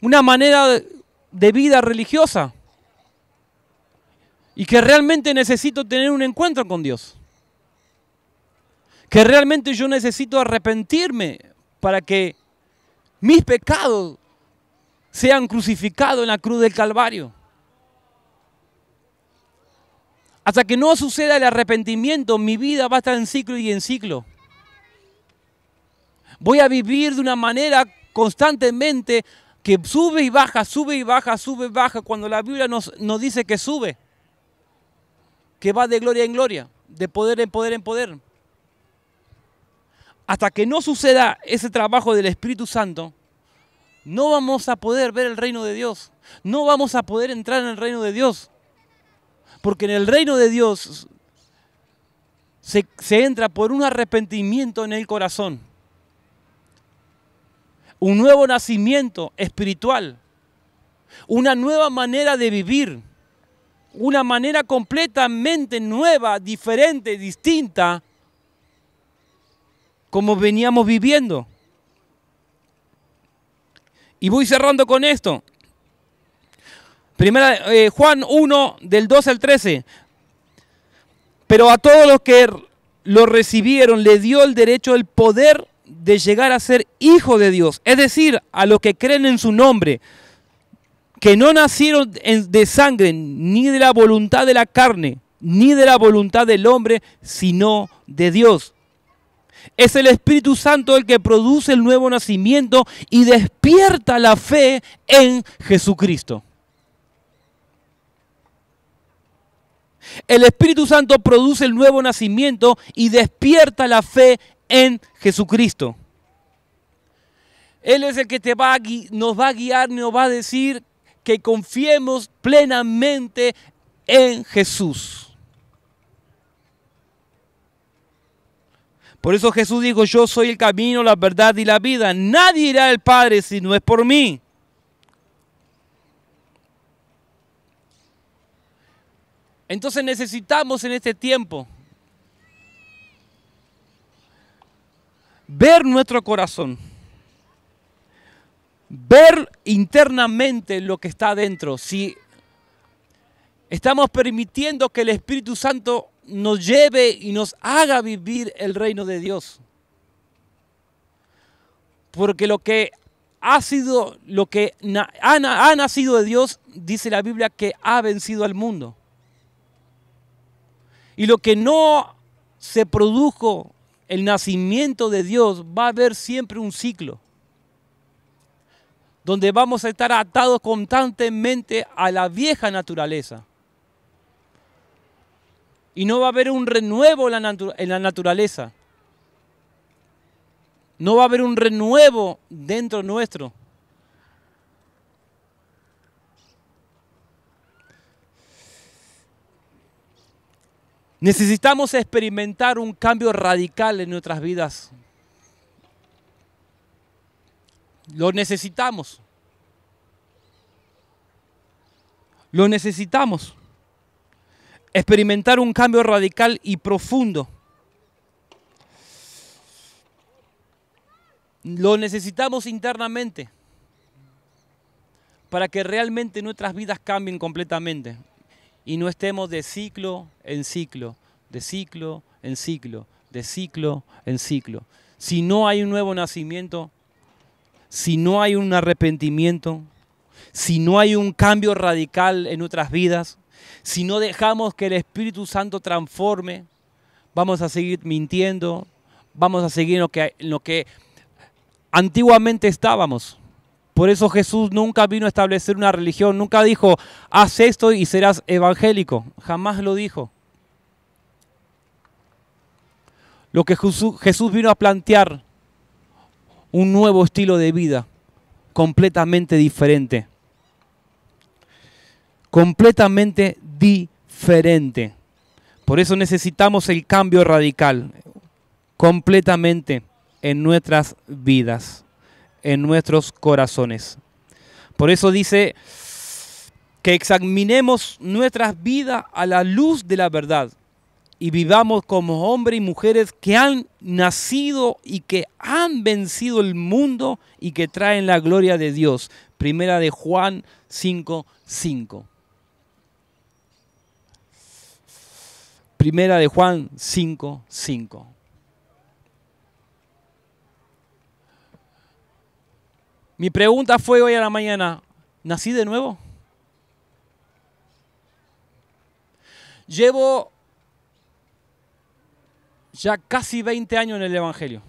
una manera de vida religiosa y que realmente necesito tener un encuentro con Dios que realmente yo necesito arrepentirme para que mis pecados sean crucificados en la cruz del Calvario. Hasta que no suceda el arrepentimiento, mi vida va a estar en ciclo y en ciclo. Voy a vivir de una manera constantemente que sube y baja, sube y baja, sube y baja, cuando la Biblia nos, nos dice que sube, que va de gloria en gloria, de poder en poder en poder hasta que no suceda ese trabajo del Espíritu Santo, no vamos a poder ver el reino de Dios. No vamos a poder entrar en el reino de Dios. Porque en el reino de Dios se, entra por un arrepentimiento en el corazón. Un nuevo nacimiento espiritual. Una nueva manera de vivir. Una manera completamente nueva, diferente, distinta como veníamos viviendo. Y voy cerrando con esto. Primera, eh, Juan 1, del 12 al 13. Pero a todos los que lo recibieron le dio el derecho, el poder de llegar a ser hijo de Dios. Es decir, a los que creen en su nombre, que no nacieron de sangre, ni de la voluntad de la carne, ni de la voluntad del hombre, sino de Dios. Es el Espíritu Santo el que produce el nuevo nacimiento y despierta la fe en Jesucristo. El Espíritu Santo produce el nuevo nacimiento y despierta la fe en Jesucristo. Él es el que te va nos va a guiar, nos va a decir que confiemos plenamente en Jesús. Por eso Jesús dijo, yo soy el camino, la verdad y la vida. Nadie irá al Padre si no es por mí. Entonces necesitamos en este tiempo ver nuestro corazón, ver internamente lo que está dentro. si estamos permitiendo que el Espíritu Santo nos lleve y nos haga vivir el reino de Dios. Porque lo que ha sido, lo que ha, nacido de Dios, dice la Biblia, que ha vencido al mundo. Y lo que no se produjo, el nacimiento de Dios, va a haber siempre un ciclo donde vamos a estar atados constantemente a la vieja naturaleza y no va a haber un renuevo en la, naturaleza. No va a haber un renuevo dentro nuestro. Necesitamos experimentar un cambio radical en nuestras vidas. Lo necesitamos. Lo necesitamos experimentar un cambio radical y profundo. Lo necesitamos internamente para que realmente nuestras vidas cambien completamente y no estemos de ciclo en ciclo, de ciclo en ciclo, de ciclo en ciclo. Si no hay un nuevo nacimiento, si no hay un arrepentimiento, si no hay un cambio radical en nuestras vidas, si no dejamos que el Espíritu Santo transforme, vamos a seguir mintiendo, vamos a seguir en lo que, antiguamente estábamos. Por eso Jesús nunca vino a establecer una religión, nunca dijo, haz esto y serás evangélico. Jamás lo dijo. Lo que Jesús vino a plantear, un nuevo estilo de vida, completamente diferente. Completamente diferente. Por eso necesitamos el cambio radical completamente en nuestras vidas, en nuestros corazones. Por eso dice que examinemos nuestras vidas a la luz de la verdad y vivamos como hombres y mujeres que han nacido y que han vencido el mundo y que traen la gloria de Dios. Primera de Juan 5.5 Primera de Juan 5, 5. Mi pregunta fue hoy a la mañana, ¿nací de nuevo? Llevo ya casi 20 años en el Evangelio.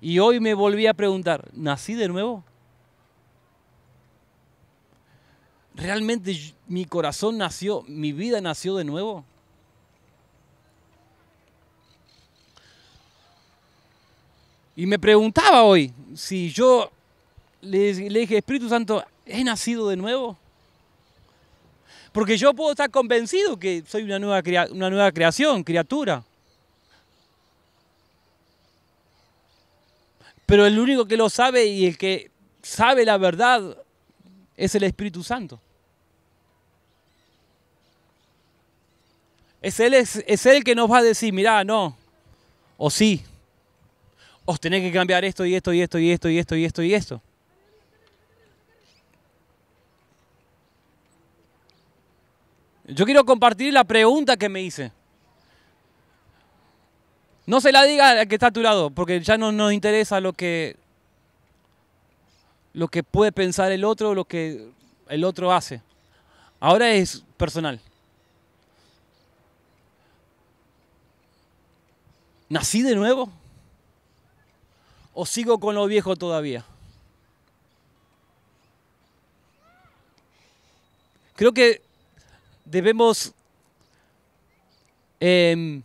Y hoy me volví a preguntar, ¿nací de nuevo? ¿Realmente mi corazón nació, mi vida nació de nuevo? Y me preguntaba hoy si yo le, dije, Espíritu Santo, ¿he nacido de nuevo? Porque yo puedo estar convencido que soy una nueva creación, criatura. Pero el único que lo sabe y el que sabe la verdad es el Espíritu Santo. Es Él, es, él que nos va a decir, mirá, no, o sí, os tenés que cambiar esto y esto y esto y esto y esto y esto y esto. Yo quiero compartir la pregunta que me hice. No se la diga al que está a tu lado, porque ya no nos interesa lo que, lo que puede pensar el otro, o lo que el otro hace. Ahora es personal. ¿Nací de nuevo? ¿O sigo con lo viejo todavía? Creo que debemos em,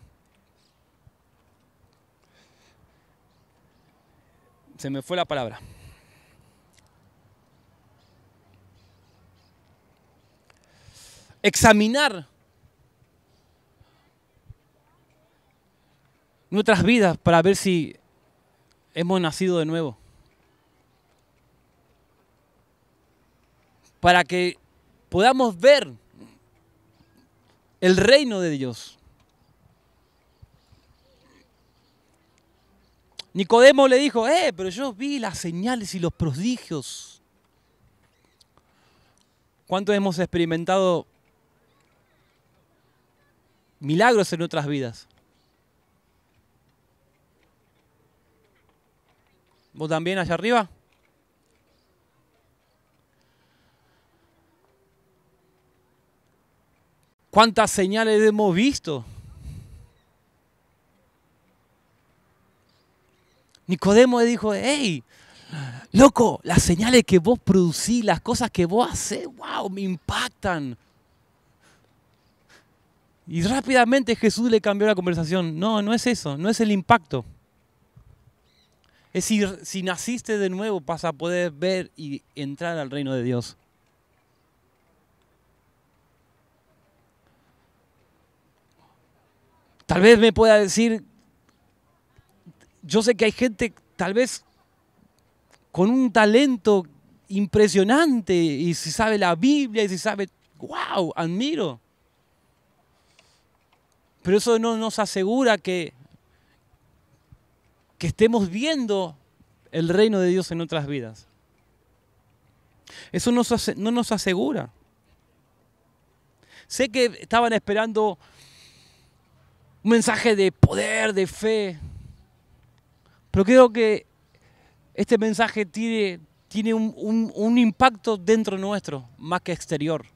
se me fue la palabra. Examinar nuestras vidas para ver si hemos nacido de nuevo. Para que podamos ver el reino de Dios. Nicodemo le dijo, eh, pero yo vi las señales y los prodigios. ¿Cuántos hemos experimentado milagros en otras vidas? ¿Vos también allá arriba? ¿Cuántas señales hemos visto? Nicodemo le dijo, hey, loco, las señales que vos producís, las cosas que vos haces wow, me impactan. Y rápidamente Jesús le cambió la conversación. No, no es eso, no es el impacto. Es decir, si naciste de nuevo vas a poder ver y entrar al reino de Dios. Tal vez me pueda decir, yo sé que hay gente tal vez con un talento impresionante y si sabe la Biblia y si sabe, wow, admiro. Pero eso no nos asegura que que estemos viendo el reino de Dios en otras vidas. Eso no nos asegura. Sé que estaban esperando un mensaje de poder, de fe, pero creo que este mensaje tiene, tiene un, un impacto dentro nuestro, más que exterior.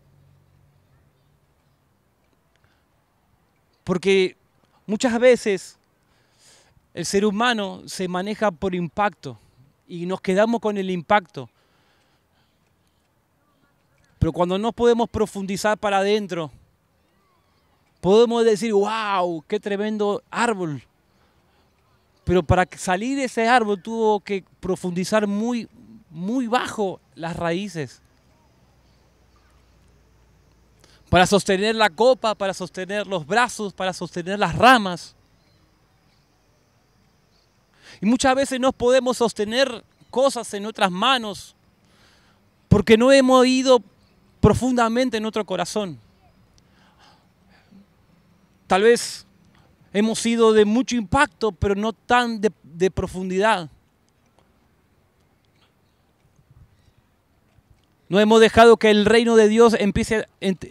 Porque muchas veces el ser humano se maneja por impacto y nos quedamos con el impacto. Pero cuando no podemos profundizar para adentro, podemos decir, wow, qué tremendo árbol. Pero para salir de ese árbol tuvo que profundizar muy, muy bajo las raíces. Para sostener la copa, para sostener los brazos, para sostener las ramas. Y muchas veces no podemos sostener cosas en nuestras manos porque no hemos ido profundamente en nuestro corazón. Tal vez hemos sido de mucho impacto, pero no tan de, profundidad. No hemos dejado que el reino de Dios empiece,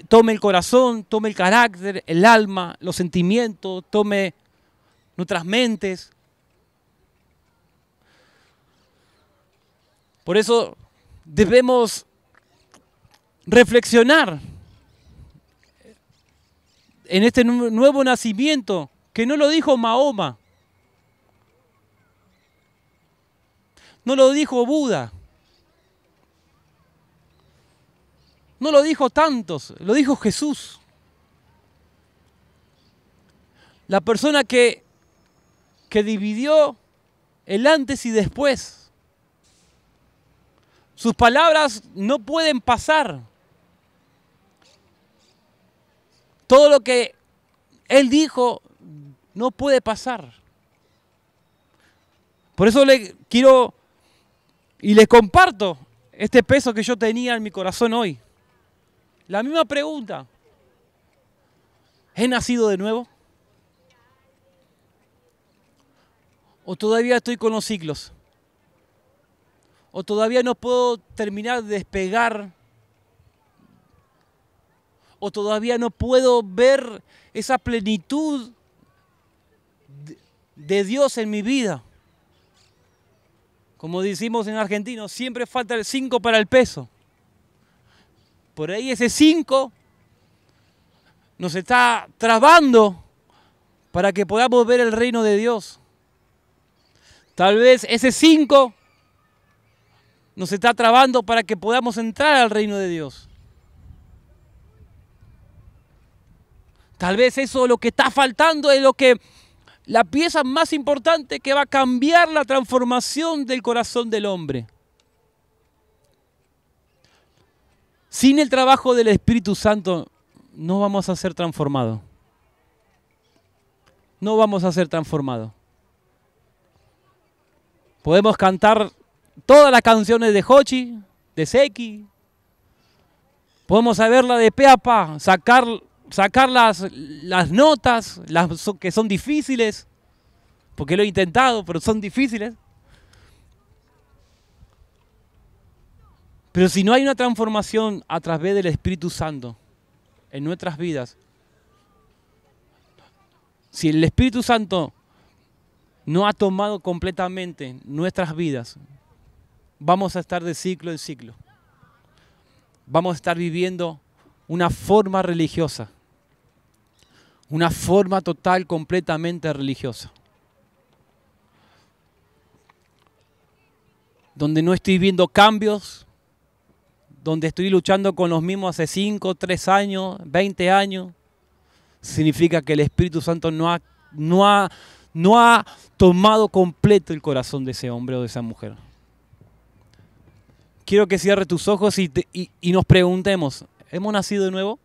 tome el corazón, tome el carácter, el alma, los sentimientos, tome nuestras mentes. Por eso debemos reflexionar en este nuevo nacimiento, que no lo dijo Mahoma, no lo dijo Buda, no lo dijo tantos, lo dijo Jesús. La persona que, que dividió el antes y después sus palabras no pueden pasar. Todo lo que él dijo no puede pasar. Por eso le quiero y les comparto este peso que yo tenía en mi corazón hoy. La misma pregunta. ¿He nacido de nuevo? ¿O todavía estoy con los ciclos? o todavía no puedo terminar de despegar, o todavía no puedo ver esa plenitud de Dios en mi vida. Como decimos en argentino, siempre falta el 5 para el peso. Por ahí ese 5 nos está trabando para que podamos ver el reino de Dios. Tal vez ese 5 nos está trabando para que podamos entrar al reino de Dios. Tal vez eso lo que está faltando es lo que la pieza más importante que va a cambiar la transformación del corazón del hombre. Sin el trabajo del Espíritu Santo no vamos a ser transformados. No vamos a ser transformados. Podemos cantar todas las canciones de Hochi, de Seki. Podemos saberla de Peapa, sacar, sacar las, las notas las que son difíciles, porque lo he intentado, pero son difíciles. Pero si no hay una transformación a través del Espíritu Santo en nuestras vidas, si el Espíritu Santo no ha tomado completamente nuestras vidas, vamos a estar de ciclo en ciclo. Vamos a estar viviendo una forma religiosa. Una forma total, completamente religiosa. Donde no estoy viendo cambios, donde estoy luchando con los mismos hace 5, 3 años, 20 años, significa que el Espíritu Santo no ha, no no ha tomado completo el corazón de ese hombre o de esa mujer quiero que cierres tus ojos y, nos preguntemos, ¿hemos nacido de nuevo?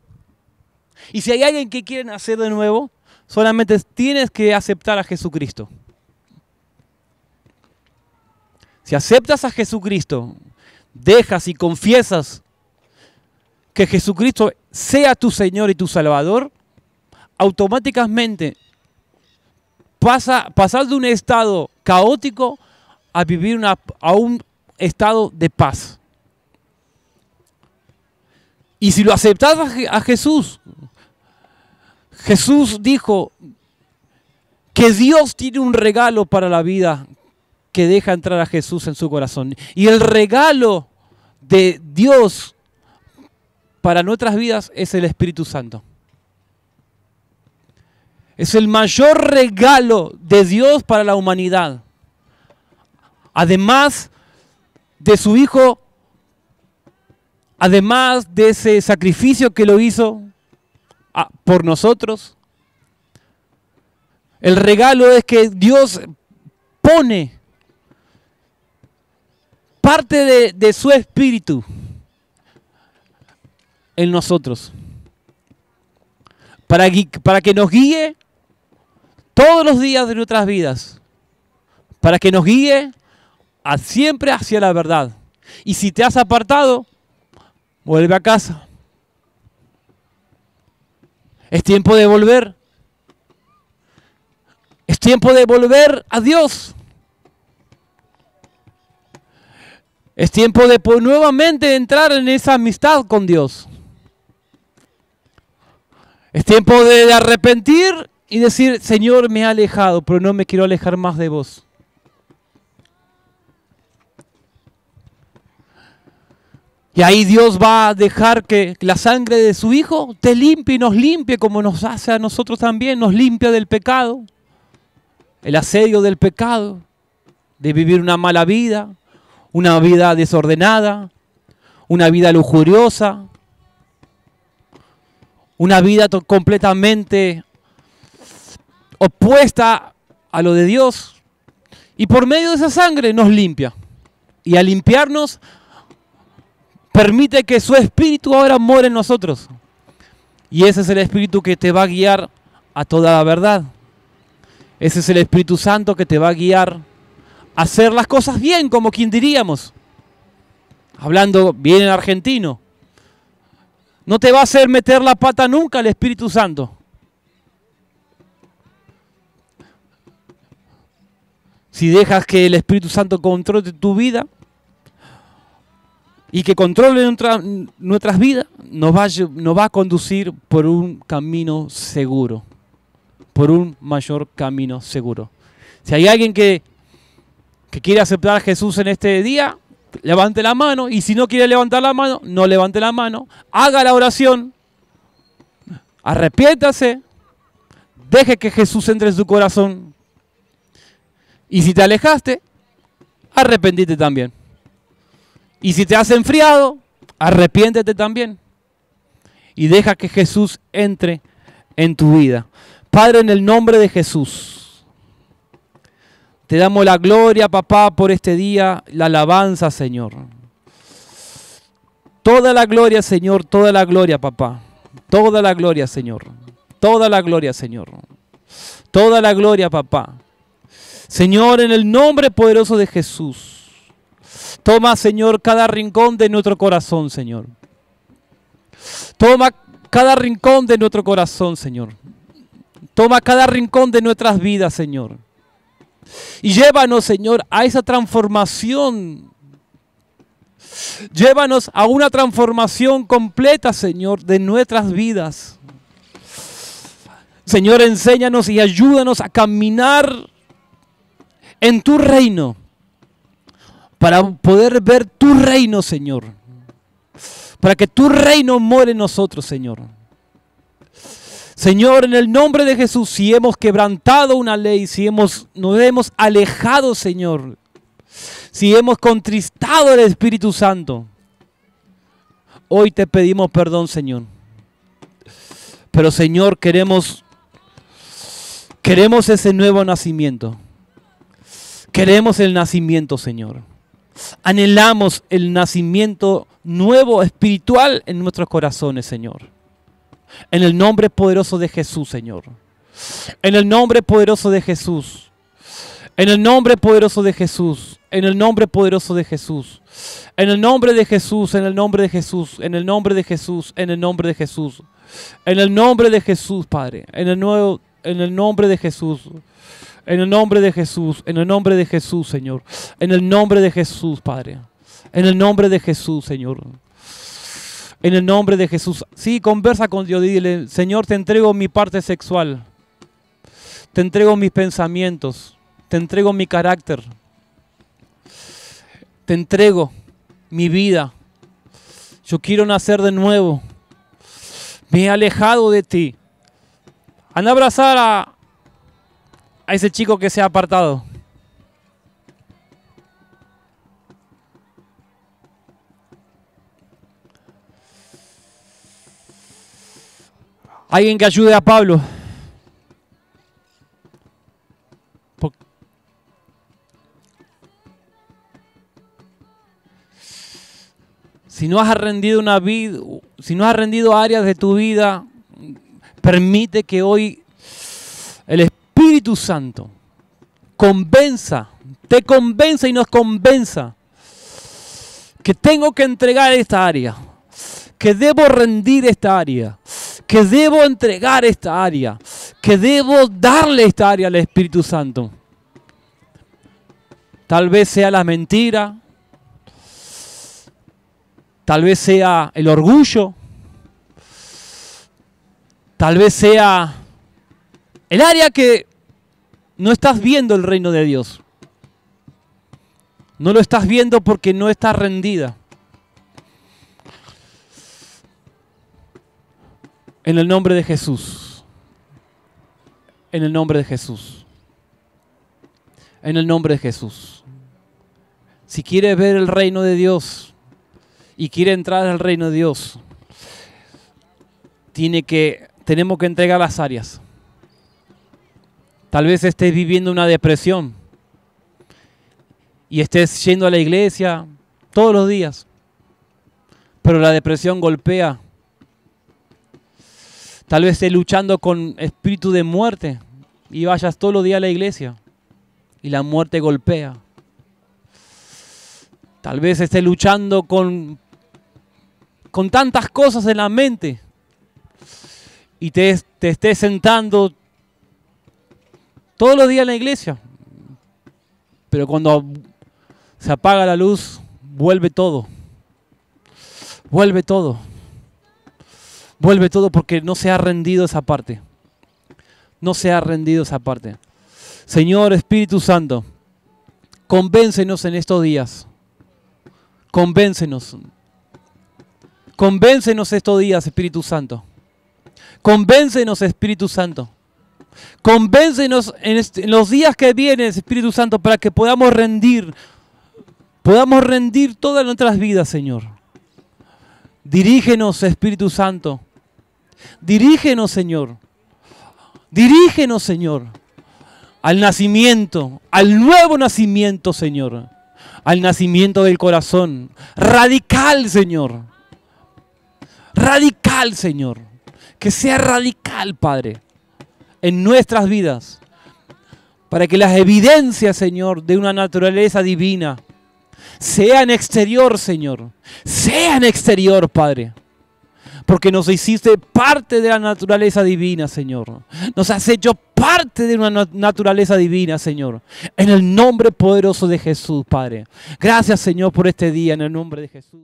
Y si hay alguien que quiere nacer de nuevo, solamente tienes que aceptar a Jesucristo. Si aceptas a Jesucristo, dejas y confiesas que Jesucristo sea tu Señor y tu Salvador, automáticamente pasas de un estado caótico a vivir una, a un estado de paz. Y si lo aceptas a Jesús, Jesús dijo que Dios tiene un regalo para la vida que deja entrar a Jesús en su corazón. Y el regalo de Dios para nuestras vidas es el Espíritu Santo. Es el mayor regalo de Dios para la humanidad. Además de su hijo, además de ese sacrificio que lo hizo ah, por nosotros. El regalo es que Dios pone parte de, su espíritu en nosotros para que nos guíe todos los días de nuestras vidas, para que nos guíe siempre hacia la verdad. Y si te has apartado, vuelve a casa. Es tiempo de volver. Es tiempo de volver a Dios. Es tiempo de nuevamente entrar en esa amistad con Dios. Es tiempo de arrepentir y decir, Señor, me ha alejado, pero no me quiero alejar más de vos. Y ahí Dios va a dejar que la sangre de su Hijo te limpie y nos limpie como nos hace a nosotros también, nos limpia del pecado, el asedio del pecado, de vivir una mala vida, una vida desordenada, una vida lujuriosa, una vida completamente opuesta a lo de Dios. Y por medio de esa sangre nos limpia. Y al limpiarnos Permite que su espíritu ahora more en nosotros. Y ese es el espíritu que te va a guiar a toda la verdad. Ese es el Espíritu Santo que te va a guiar a hacer las cosas bien, como quien diríamos. Hablando bien en argentino. No te va a hacer meter la pata nunca el Espíritu Santo. Si dejas que el Espíritu Santo controle tu vida, y que controle nuestras vidas nos va, nos va a conducir por un camino seguro, por un mayor camino seguro. Si hay alguien que, que quiere aceptar a Jesús en este día, levante la mano y si no quiere levantar la mano, no levante la mano, haga la oración, arrepiéntase, deje que Jesús entre en su corazón y si te alejaste, arrepentite también. Y si te has enfriado, arrepiéntete también. Y deja que Jesús entre en tu vida. Padre, en el nombre de Jesús, te damos la gloria, papá, por este día, la alabanza, Señor. Toda la gloria, Señor, toda la gloria, papá. Toda la gloria, Señor. Toda la gloria, Señor. Toda la gloria, papá. Señor, en el nombre poderoso de Jesús. Toma, Señor, cada rincón de nuestro corazón, Señor. Toma cada rincón de nuestro corazón, Señor. Toma cada rincón de nuestras vidas, Señor. Y llévanos, Señor, a esa transformación. Llévanos a una transformación completa, Señor, de nuestras vidas. Señor, enséñanos y ayúdanos a caminar en tu reino para poder ver tu reino, Señor. Para que tu reino muere en nosotros, Señor. Señor, en el nombre de Jesús, si hemos quebrantado una ley, si hemos, nos hemos alejado, Señor, si hemos contristado el Espíritu Santo, hoy te pedimos perdón, Señor. Pero, Señor, queremos, queremos ese nuevo nacimiento. Queremos el nacimiento, Señor. Anhelamos el nacimiento nuevo espiritual en nuestros corazones, Señor. En el nombre poderoso de Jesús, Señor. En el nombre poderoso de Jesús. En el nombre poderoso de Jesús. En el nombre poderoso de Jesús. En el nombre de Jesús. En el nombre de Jesús. En el nombre de Jesús. En el nombre de Jesús. En el nombre de Jesús, Padre. En el nuevo en el nombre de Jesús. En el nombre de Jesús, en el nombre de Jesús, Señor. En el nombre de Jesús, Padre. En el nombre de Jesús, Señor. En el nombre de Jesús. Sí, conversa con Dios. Dile, Señor, te entrego mi parte sexual. Te entrego mis pensamientos. Te entrego mi carácter. Te entrego mi vida. Yo quiero nacer de nuevo. Me he alejado de ti. Anda a abrazar a, a ese chico que se ha apartado. Alguien que ayude a Pablo. Si no has rendido una vida, si no has rendido áreas de tu vida, permite que hoy el Espíritu Espíritu Santo convenza, te convenza y nos convenza que tengo que entregar esta área, que debo rendir esta área, que debo entregar esta área, que debo darle esta área al Espíritu Santo. Tal vez sea la mentira, tal vez sea el orgullo, tal vez sea el área que no estás viendo el reino de Dios. No lo estás viendo porque no estás rendida. En el nombre de Jesús. En el nombre de Jesús. En el nombre de Jesús. Si quieres ver el reino de Dios y quiere entrar al reino de Dios, tiene que, tenemos que entregar las áreas. Tal vez estés viviendo una depresión y estés yendo a la iglesia todos los días, pero la depresión golpea. Tal vez estés luchando con espíritu de muerte y vayas todos los días a la iglesia y la muerte golpea. Tal vez estés luchando con, con tantas cosas en la mente y te, te estés sentando todos los días en la iglesia. Pero cuando se apaga la luz, vuelve todo. Vuelve todo. Vuelve todo porque no se ha rendido esa parte. No se ha rendido esa parte. Señor Espíritu Santo, convéncenos en estos días. Convéncenos. Convéncenos estos días, Espíritu Santo. Convéncenos, Espíritu Santo. Convéncenos este, en, los días que vienen, Espíritu Santo, para que podamos rendir, podamos rendir todas nuestras vidas, Señor. Dirígenos, Espíritu Santo. Dirígenos, Señor. Dirígenos, Señor, al nacimiento, al nuevo nacimiento, Señor. Al nacimiento del corazón. Radical, Señor. Radical, Señor. Que sea radical, Padre en nuestras vidas, para que las evidencias, Señor, de una naturaleza divina, sean exterior, Señor, sean exterior, Padre. Porque nos hiciste parte de la naturaleza divina, Señor. Nos has hecho parte de una naturaleza divina, Señor. En el nombre poderoso de Jesús, Padre. Gracias, Señor, por este día, en el nombre de Jesús.